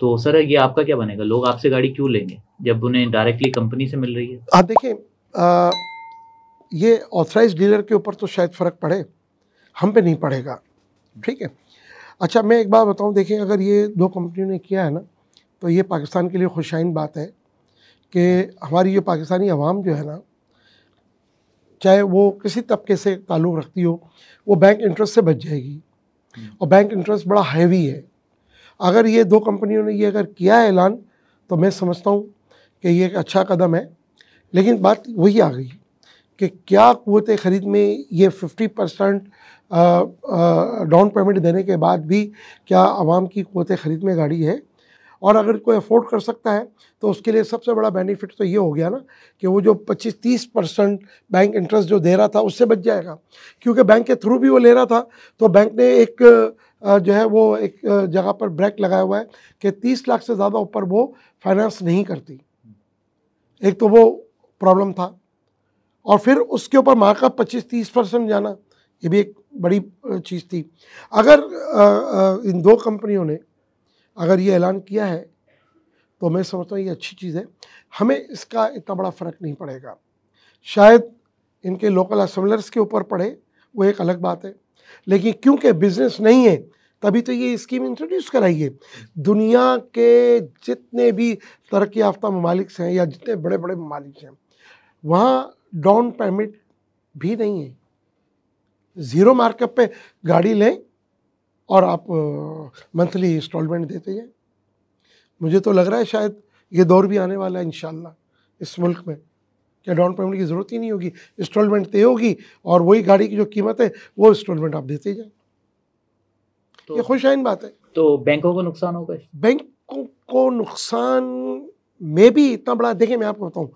तो सर ये आपका क्या बनेगा लोग आपसे गाड़ी क्यों लेंगे जब उन्हें डायरेक्टली कंपनी से मिल रही है आप देखिए ये ऑथराइज डीलर के ऊपर तो शायद फ़र्क पड़े हम पे नहीं पड़ेगा ठीक है अच्छा मैं एक बात बताऊँ देखें अगर ये दो कंपनियों ने किया है ना तो ये पाकिस्तान के लिए खुशाइन बात है कि हमारी जो पाकिस्तानी आवाम जो है ना चाहे वो किसी तबके से ताल्लुक़ रखती हो वो बैंक इंटरेस्ट से बच जाएगी हम्म। और बैंक इंटरेस्ट बड़ा हैवी है अगर ये दो कंपनियों ने ये अगर किया है ऐलान तो मैं समझता हूँ कि ये एक अच्छा कदम है लेकिन बात वही आ गई कि क्या क़वत ख़रीद में ये फिफ्टी परसेंट डाउन पेमेंट देने के बाद भी क्या आवाम की क़वत ख़रीद में गाड़ी है और अगर कोई अफोर्ड कर सकता है तो उसके लिए सबसे बड़ा बेनिफिट तो ये हो गया ना कि वो जो 25-30 परसेंट बैंक इंटरेस्ट जो दे रहा था उससे बच जाएगा क्योंकि बैंक के थ्रू भी वो ले रहा था तो बैंक ने एक जो है वो एक जगह पर ब्रेक लगाया हुआ है कि 30 लाख से ज़्यादा ऊपर वो फाइनेंस नहीं करती एक तो वो प्रॉब्लम था और फिर उसके ऊपर माँ का 25-30 परसेंट जाना ये भी एक बड़ी चीज़ थी अगर आ, आ, इन दो कंपनियों ने अगर ये ऐलान किया है तो मैं समझता हूँ ये अच्छी चीज़ है हमें इसका इतना बड़ा फ़र्क नहीं पड़ेगा शायद इनके लोकल असम्बलर्स के ऊपर पड़े वो एक अलग बात है लेकिन क्योंकि बिज़नेस नहीं है तभी तो ये स्कीम इंट्रोड्यूस कराइए दुनिया के जितने भी तरक्याफ़्ता याफ्ता ममालिक हैं या जितने बड़े बड़े ममालिक हैं वहाँ डाउन पेमेंट भी नहीं है ज़ीरो मार्कअप पे गाड़ी लें और आप मंथली इंस्टॉलमेंट देते हैं मुझे तो लग रहा है शायद ये दौर भी आने वाला है इन इस मुल्क में क्या डाउन पेमेंट की ज़रूरत ही नहीं होगी इंस्टॉलमेंट तय होगी और वही गाड़ी की जो कीमत है वो इंस्टॉलमेंट आप देते जाए तो, ये खुशाइन बात है तो बैंकों को नुकसान होगा बैंकों को नुकसान में भी इतना बड़ा देखें मैं आपको बताऊँ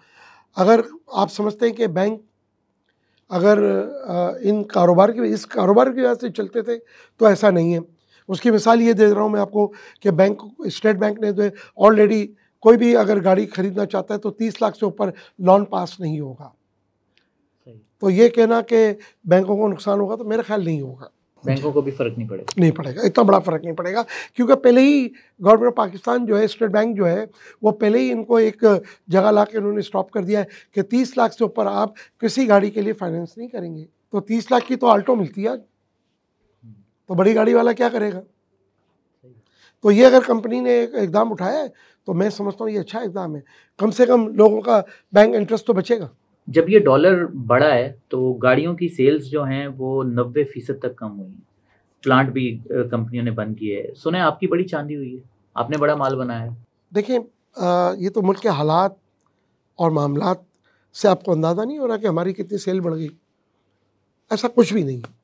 अगर आप समझते हैं कि बैंक अगर इन कारोबार की इस कारोबार की वजह से चलते थे तो ऐसा नहीं है उसकी मिसाल ये दे रहा हूँ मैं आपको कि बैंक स्टेट बैंक ने जो ऑलरेडी कोई भी अगर गाड़ी खरीदना चाहता है तो तीस लाख से ऊपर लोन पास नहीं होगा तो ये कहना कि बैंकों को नुकसान होगा तो मेरा ख्याल नहीं होगा बैंकों को भी फर्क नहीं पड़ेगा नहीं पड़ेगा इतना बड़ा फर्क नहीं पड़ेगा क्योंकि पहले ही गवर्नमेंट ऑफ पाकिस्तान जो है स्टेट बैंक जो है वो पहले ही इनको एक जगह ला के उन्होंने स्टॉप कर दिया है कि तीस लाख से ऊपर आप किसी गाड़ी के लिए फाइनेंस नहीं करेंगे तो तीस लाख की तो आल्टो मिलती है तो बड़ी गाड़ी वाला क्या करेगा तो ये अगर कंपनी ने एक एग्जाम उठाया है तो मैं समझता हूँ ये अच्छा एग्जाम है कम से कम लोगों का बैंक इंटरेस्ट तो बचेगा जब ये डॉलर बढ़ा है तो गाड़ियों की सेल्स जो हैं वो नब्बे फीसद तक कम हुई हैं प्लांट भी कंपनियों ने बंद किए हैं सुने आपकी बड़ी चांदी हुई है आपने बड़ा माल बनाया है देखिए ये तो मुल्क के हालात और मामला से आपको अंदाज़ा नहीं हो रहा कि हमारी कितनी सेल बढ़ गई ऐसा कुछ भी नहीं है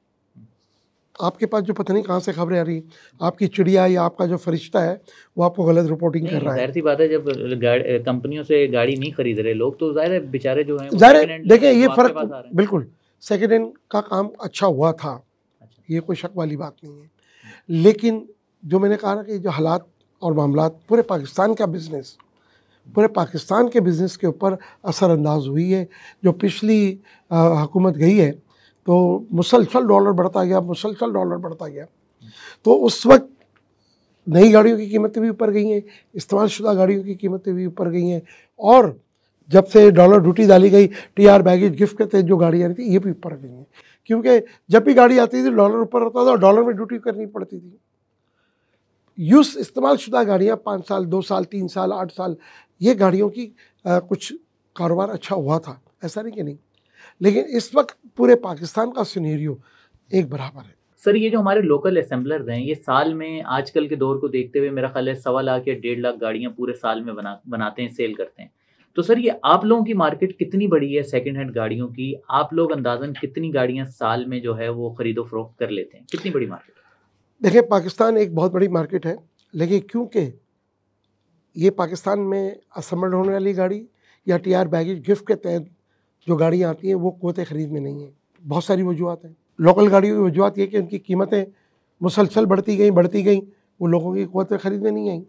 आपके पास जो पता नहीं कहाँ से खबरें आ रही आपकी चिड़िया या आपका जो फरिश्ता है वो आपको गलत रिपोर्टिंग कर रहा है सी बात है जब कंपनियों से गाड़ी नहीं खरीद रहे लोग तो जाहिर है बेचारे जो है देखिए ये फ़र्क बिल्कुल सेकेंड हैंड का काम अच्छा हुआ था अच्छा। ये कोई शक वाली बात नहीं है लेकिन जो मैंने कहा ना कि जो हालात और मामला पूरे पाकिस्तान का बिज़नेस पूरे पाकिस्तान के बिज़नेस के ऊपर असरअंदाज हुई है जो पिछली हुकूमत गई है तो मुसलसल डॉलर बढ़ता गया मुसलसल डॉलर बढ़ता गया तो उस वक्त नई गाड़ियों की कीमतें भी ऊपर गई हैं इस्तेमाल शुदा गाड़ियों की कीमतें भी ऊपर गई हैं और जब से डॉलर ड्यूटी डाली गई टी आर बैगेज गिफ्ट के तहत जो गाड़ियाँ थी ये भी ऊपर गई हैं क्योंकि जब भी गाड़ी आती थी डॉलर ऊपर होता था और डॉलर में ड्यूटी करनी पड़ती थी यूस शुदा गाड़ियाँ पाँच साल दो साल तीन साल आठ साल ये गाड़ियों की आ, कुछ कारोबार अच्छा हुआ था ऐसा नहीं कि नहीं लेकिन इस वक्त पूरे पाकिस्तान का सीनेरियो एक बराबर है सर ये जो हमारे लोकल असेंबलर्स हैं ये साल में आजकल के दौर को देखते हुए मेरा ख्याल है सवा लाख या डेढ़ लाख गाड़ियाँ पूरे साल में बना बनाते हैं सेल करते हैं तो सर ये आप लोगों की मार्केट कितनी बड़ी है सेकंड हैंड गाड़ियों की आप लोग अंदाजन कितनी गाड़ियाँ साल में जो है वो खरीदो फरोख्त कर लेते हैं कितनी बड़ी मार्केट देखिए पाकिस्तान एक बहुत बड़ी मार्केट है लेकिन क्योंकि ये पाकिस्तान में असम्बल्ड होने वाली गाड़ी या टी आर बैगेज गिफ्ट के तहत जो गाड़ियाँ आती हैं वो कोत ख़रीद में नहीं है बहुत सारी वजूहत हैं लोकल गाड़ियों की वजूहत ये कि उनकी कीमतें मुसलसल बढ़ती गई बढ़ती गई वो लोगों की कोत ख़रीद में नहीं आई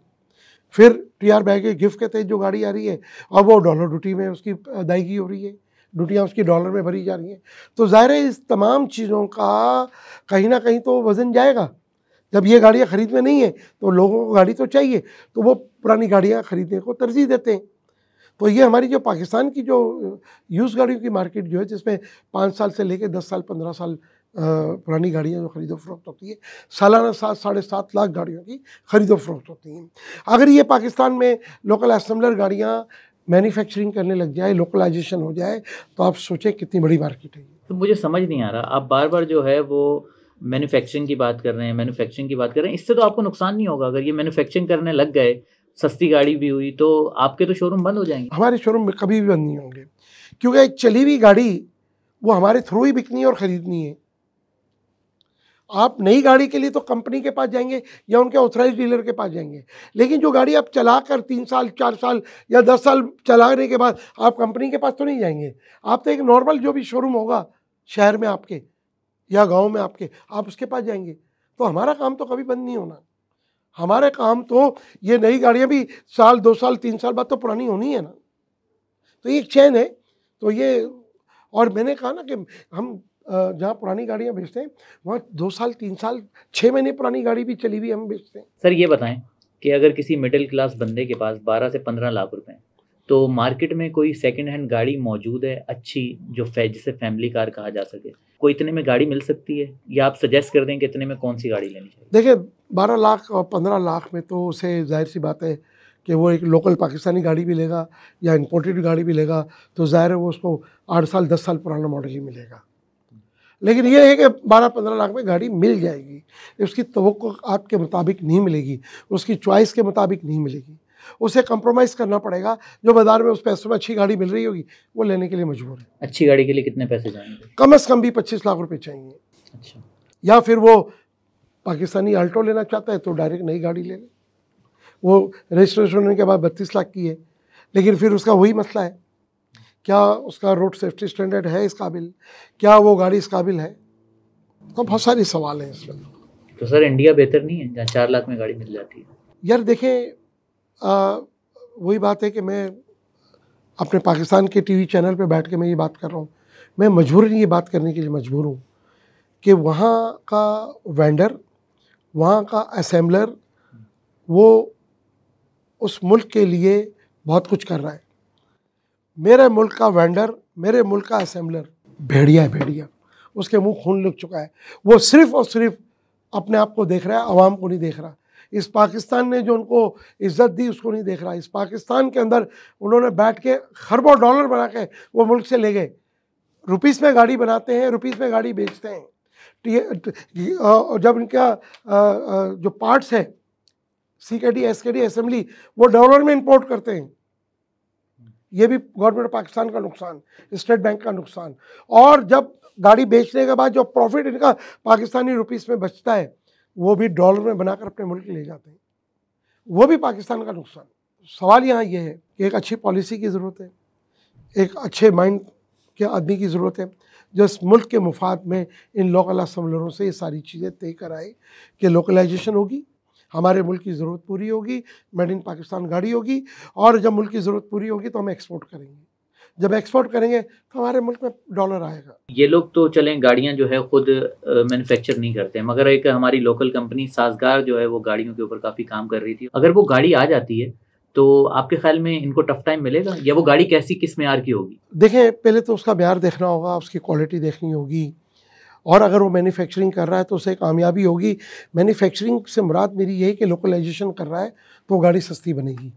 फिर टी आर बैग के गिफ्ट के तहत जो गाड़ी आ रही है और वो डॉलर ड्यूटी में उसकी अदायगी हो रही है ड्यूटियाँ उसकी डॉलर में भरी जा रही हैं तो ज़ाहिर है इस तमाम चीज़ों का कहीं ना कहीं तो वज़न जाएगा जब ये गाड़ियाँ ख़रीद में नहीं है तो लोगों को गाड़ी तो चाहिए तो वो पुरानी गाड़ियाँ ख़रीदने को तरजीह देते हैं तो ये हमारी जो पाकिस्तान की जो यूज़ गाड़ियों की मार्केट जो है जिसमें पाँच साल से लेकर दस साल पंद्रह साल पुरानी गाड़ियाँ जो खरीदो फरोख्त होती है सालाना सात साढ़े सात लाख गाड़ियों की खरीदो फरोख्त होती हैं अगर ये पाकिस्तान में लोकल असम्बलर गाड़ियाँ मैन्युफैक्चरिंग करने लग जाए लोकलाइजेशन हो जाए तो आप सोचें कितनी बड़ी मार्केट है तो मुझे समझ नहीं आ रहा आप बार बार जो है वो मैन्युफैक्चरिंग की बात कर रहे हैं मैन्युफैक्चरिंग की बात कर रहे हैं इससे तो आपको नुकसान नहीं होगा अगर ये मैन्युफैक्चरिंग करने लग गए सस्ती गाड़ी भी हुई तो आपके तो शोरूम बंद हो जाएंगे हमारे शोरूम में कभी भी बंद नहीं होंगे क्योंकि एक चली हुई गाड़ी वो हमारे थ्रू ही बिकनी है और ख़रीदनी है आप नई गाड़ी के लिए तो कंपनी के पास जाएंगे या उनके ऑथराइज डीलर के पास जाएंगे लेकिन जो गाड़ी आप चला कर तीन साल चार साल या दस साल चलाने के बाद आप कंपनी के पास तो नहीं जाएंगे आप तो एक नॉर्मल जो भी शोरूम होगा शहर में आपके या गांव में आपके आप उसके पास जाएंगे तो हमारा काम तो कभी बंद नहीं होना हमारे काम तो ये नई गाड़ियाँ भी साल दो साल तीन साल बाद तो पुरानी होनी है ना तो ये एक चैन है तो ये और मैंने कहा ना कि हम जहाँ पुरानी गाड़ियाँ बेचते हैं वहाँ दो साल तीन साल छः महीने पुरानी गाड़ी भी चली हुई हम बेचते हैं सर ये बताएं कि अगर किसी मिडिल क्लास बंदे के पास बारह से पंद्रह लाख रुपए तो मार्केट में कोई सेकेंड हैंड गाड़ी मौजूद है अच्छी जो फैज जिसे फैमिली कार कहा जा सके कोई इतने में गाड़ी मिल सकती है या आप सजेस्ट कर दें कि इतने में कौन सी गाड़ी लेनी चाहिए देखिए बारह लाख और पंद्रह लाख में तो उसे जाहिर सी बात है कि वो एक लोकल पाकिस्तानी गाड़ी भी लेगा या इम्पोर्टेड गाड़ी भी लेगा तो ज़ाहिर है वो उसको आठ साल दस साल पुराना मॉडल ही मिलेगा लेकिन ये है कि बारह पंद्रह लाख में गाड़ी मिल जाएगी उसकी तो आपके मुताबिक नहीं मिलेगी उसकी चॉइस के मुताबिक नहीं मिलेगी उसे कंप्रोमाइज़ करना पड़ेगा जो बाजार में उस पैसे में अच्छी गाड़ी मिल रही होगी वो लेने के लिए मजबूर है अच्छी गाड़ी के लिए कितने पैसे जाएंगे कम अज़ कम भी पच्चीस लाख रुपये चाहिए अच्छा या फिर वो पाकिस्तानी अल्टो लेना चाहता है तो डायरेक्ट नई गाड़ी ले ले वो रजिस्ट्रेशन होने के बाद बत्तीस लाख की है लेकिन फिर उसका वही मसला है क्या उसका रोड सेफ्टी स्टैंडर्ड है इस काबिल क्या वो गाड़ी इस काबिल है तो बहुत सारे सवाल हैं इसमें तो सर इंडिया बेहतर नहीं है जहाँ चार लाख में गाड़ी मिल जाती है यार देखें वही बात है कि मैं अपने पाकिस्तान के टीवी चैनल पे बैठ के मैं ये बात कर रहा हूँ मैं मजबूरन ये बात करने के लिए मजबूर हूँ कि वहाँ का वेंडर वहाँ का असम्बलर वो उस मुल्क के लिए बहुत कुछ कर रहा है मेरे मुल्क का वेंडर मेरे मुल्क का असम्बलर भेड़िया है भेड़िया उसके मुंह खून लग चुका है वो सिर्फ और सिर्फ अपने आप को देख रहा है आवाम को नहीं देख रहा इस पाकिस्तान ने जो उनको इज्जत दी उसको नहीं देख रहा इस पाकिस्तान के अंदर उन्होंने बैठ के खरबों डॉलर बना के वो मुल्क से ले गए रुपीस में गाड़ी बनाते हैं रुपीस में गाड़ी बेचते हैं तो ये और जब इनका जो पार्ट्स है C K D S K D assembly वो डॉलर में इंपोर्ट करते हैं ये भी गवर्नमेंट ऑफ पाकिस्तान का नुकसान स्टेट बैंक का नुकसान और जब गाड़ी बेचने के बाद जो प्रॉफिट इनका पाकिस्तानी रुपीस में बचता है वो भी डॉलर में बनाकर अपने मुल्क ले जाते हैं वो भी पाकिस्तान का नुकसान सवाल यहाँ ये यह है कि एक अच्छी पॉलिसी की ज़रूरत है एक अच्छे माइंड के आदमी की ज़रूरत है जो इस मुल्क के मुफाद में इन लोकल असम्बलरों से ये सारी चीज़ें तय कराए कि लोकलाइजेशन होगी हमारे मुल्क की ज़रूरत पूरी होगी मेड इन पाकिस्तान गाड़ी होगी और जब मुल्क की ज़रूरत पूरी होगी तो हम एक्सपोर्ट करेंगे जब एक्सपोर्ट करेंगे तो हमारे मुल्क में डॉलर आएगा ये लोग तो चलें गाड़ियां जो है खुद मैन्युफैक्चर नहीं करते मगर एक हमारी लोकल कंपनी साजगार जो है वो गाड़ियों के ऊपर काफ़ी काम कर रही थी अगर वो गाड़ी आ जाती है तो आपके ख्याल में इनको टफ टाइम मिलेगा या वो गाड़ी कैसी किस मैार की होगी देखें पहले तो उसका म्यार देखना होगा उसकी क्वालिटी देखनी होगी और अगर वो मैन्युफैक्चरिंग कर रहा है तो उसे कामयाबी होगी मैन्युफैक्चरिंग से मुराद मेरी यही कि लोकलाइजेशन कर रहा है तो गाड़ी सस्ती बनेगी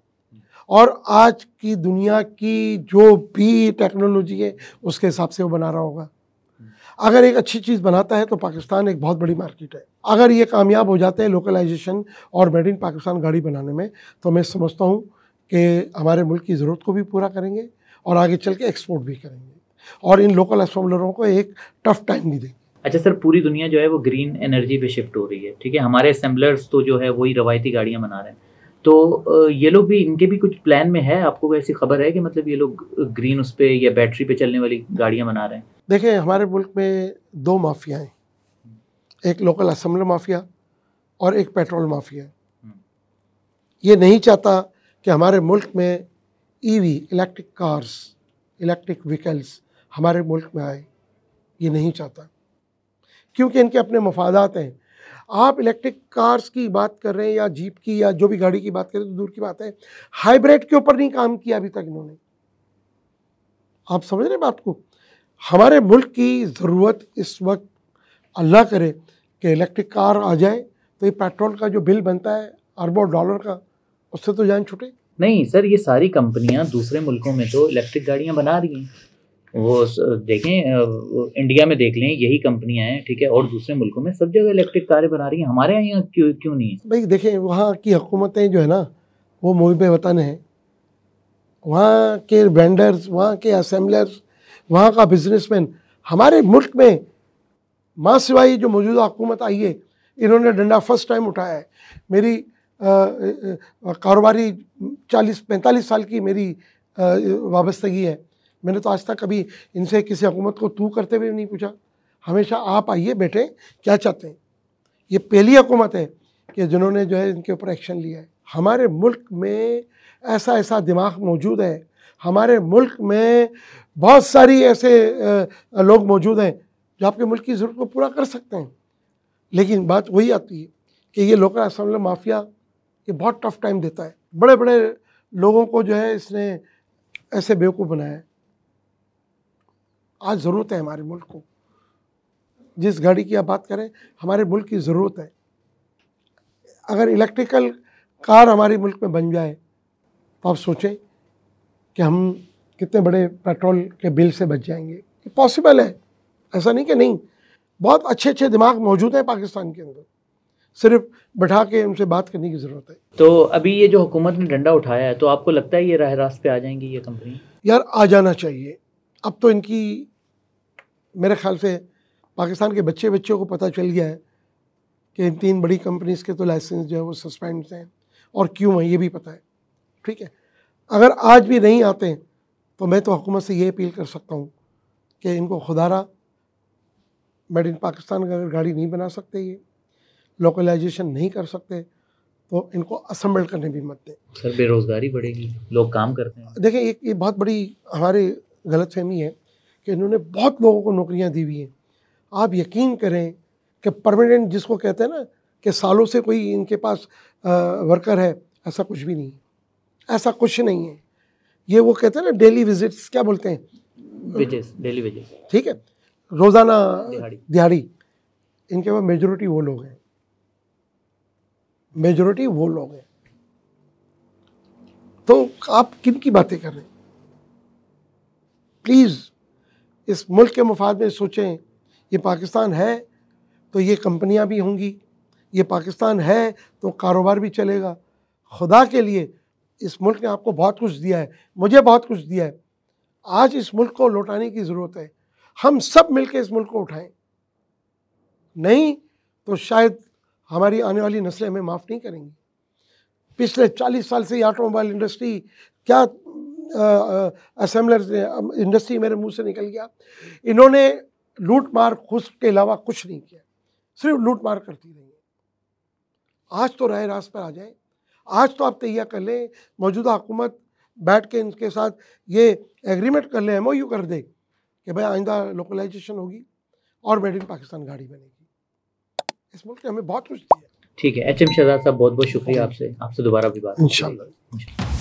और आज की दुनिया की जो भी टेक्नोलॉजी है उसके हिसाब से वो बना रहा होगा अगर एक अच्छी चीज़ बनाता है तो पाकिस्तान एक बहुत बड़ी मार्केट है अगर ये कामयाब हो जाते हैं लोकलाइजेशन और मेड इन पाकिस्तान गाड़ी बनाने में तो मैं समझता हूँ कि हमारे मुल्क की ज़रूरत को भी पूरा करेंगे और आगे चल के एक्सपोर्ट भी करेंगे और इन लोकल असम्बलरों को एक टफ टाइम भी देंगे अच्छा सर पूरी दुनिया जो है वो ग्रीन एनर्जी पे शिफ्ट हो रही है ठीक है हमारे असम्बलर्स तो जो है वही रवायती गाड़ियाँ बना रहे हैं तो ये लोग भी इनके भी कुछ प्लान में है आपको ऐसी खबर है कि मतलब ये लोग ग्रीन उस पर या बैटरी पे चलने वाली गाड़ियाँ बना रहे हैं देखिए हमारे मुल्क में दो माफिया हैं एक लोकल असम्बल माफिया और एक पेट्रोल माफिया हम्म। ये नहीं चाहता कि हमारे मुल्क में EV electric cars electric vehicles हमारे मुल्क में आए ये नहीं चाहता क्योंकि इनके अपने मफादात हैं आप इलेक्ट्रिक कार्स की बात कर रहे हैं या जीप की या जो भी गाड़ी की बात करें तो दूर की बात है हाइब्रिड के ऊपर नहीं काम किया अभी तक इन्होंने आप समझ रहे बात को हमारे मुल्क की ज़रूरत इस वक्त अल्लाह करे कि इलेक्ट्रिक कार आ जाए तो ये पेट्रोल का जो बिल बनता है अरबों डॉलर का उससे तो जान छुटे नहीं सर ये सारी कंपनियां दूसरे मुल्कों में तो इलेक्ट्रिक गाड़ियां बना रही हैं वो देखें इंडिया में देख लें यही कंपनियां हैं ठीक है और दूसरे मुल्कों में सब जगह इलेक्ट्रिक कारें बना रही हैं हमारे यहाँ क्यों क्यों नहीं है भाई देखें वहाँ की हुकूमतें जो है ना वो मूवी पे बताने है वहाँ के वेंडर्स वहाँ के असम्बलर्स वहाँ का बिजनेसमैन हमारे मुल्क में माँ सिवाई जो मौजूदा हुकूमत आई है इन्होंने डंडा फर्स्ट टाइम उठाया है मेरी कारोबारी चालीस पैंतालीस साल की मेरी वाबस्तगी है मैंने तो आज तक कभी इनसे किसी हुकूमत को तू करते हुए नहीं पूछा हमेशा आप आइए बैठे क्या चाहते हैं ये पहली हुकूमत है कि जिन्होंने जो है इनके ऊपर एक्शन लिया है हमारे मुल्क में ऐसा ऐसा दिमाग मौजूद है हमारे मुल्क में बहुत सारी ऐसे लोग मौजूद हैं जो आपके मुल्क की ज़रूरत को पूरा कर सकते हैं लेकिन बात वही आती है कि ये लोकल असम्बली माफिया ये बहुत टफ टाइम देता है बड़े बड़े लोगों को जो है इसने ऐसे बेवकूफ़ बनाया है आज ज़रूरत है हमारे मुल्क को जिस गाड़ी की आप बात करें हमारे मुल्क की ज़रूरत है अगर इलेक्ट्रिकल कार हमारे मुल्क में बन जाए तो आप सोचें कि हम कितने बड़े पेट्रोल के बिल से बच जाएंगे ये पॉसिबल है ऐसा नहीं कि नहीं बहुत अच्छे अच्छे दिमाग मौजूद हैं पाकिस्तान के अंदर सिर्फ बैठा के उनसे बात करने की ज़रूरत है तो अभी ये जो हुकूमत ने डंडा उठाया है तो आपको लगता है ये राह रास्त पे आ जाएंगी ये कंपनी यार आ जाना चाहिए अब तो इनकी मेरे ख्याल से पाकिस्तान के बच्चे बच्चों को पता चल गया है कि इन तीन बड़ी कंपनीज़ के तो लाइसेंस जो है वो सस्पेंड हैं और क्यों हैं ये भी पता है ठीक है अगर आज भी नहीं आते तो मैं तो हुकूमत से ये अपील कर सकता हूँ कि इनको खुदारा मेड इन पाकिस्तान का अगर गाड़ी नहीं बना सकते ये लोकलाइजेशन नहीं कर सकते तो इनको असम्बल करने भी मत दें सर बेरोज़गारी बढ़ेगी लोग काम करते हैं देखें एक ये बहुत बड़ी हमारी गलत फहमी है कि इन्होंने बहुत लोगों को नौकरियां दी हुई हैं आप यकीन करें कि परमानेंट जिसको कहते हैं ना कि सालों से कोई इनके पास वर्कर है ऐसा कुछ भी नहीं है ऐसा कुछ नहीं है ये वो कहते हैं ना डेली विजिट्स क्या बोलते हैं डेली विजिट ठीक है रोज़ाना दिहाड़ी इनके पास मेजोरिटी वो लोग हैं मेजोरिटी वो लोग हैं तो आप किन की बातें कर रहे हैं प्लीज़ इस मुल्क के मफाद में सोचें ये पाकिस्तान है तो ये कंपनियां भी होंगी ये पाकिस्तान है तो कारोबार भी चलेगा खुदा के लिए इस मुल्क ने आपको बहुत कुछ दिया है मुझे बहुत कुछ दिया है आज इस मुल्क को लौटाने की ज़रूरत है हम सब मिलकर इस मुल्क को उठाएं नहीं तो शायद हमारी आने वाली नस्लें हमें माफ़ नहीं करेंगी पिछले 40 साल से ये ऑटोमोबाइल इंडस्ट्री क्या असम्बलर इंडस्ट्री मेरे मुंह से निकल गया इन्होंने लूट मार खुश के अलावा कुछ नहीं किया सिर्फ लूट मार करती रही आज तो राय रास्त पर आ जाए आज तो आप तैयार कर लें मौजूदा हुकूमत बैठ के इनके साथ ये एग्रीमेंट कर लें एम कर दे कि भाई आइंदा लोकलाइजेशन होगी और मेड इन पाकिस्तान गाड़ी बनेगी इस मुल्क ने हमें बहुत कुछ दिया ठीक है एच एम शहजाद साहब बहुत बहुत शुक्रिया आपसे आपसे दोबारा भी बात इन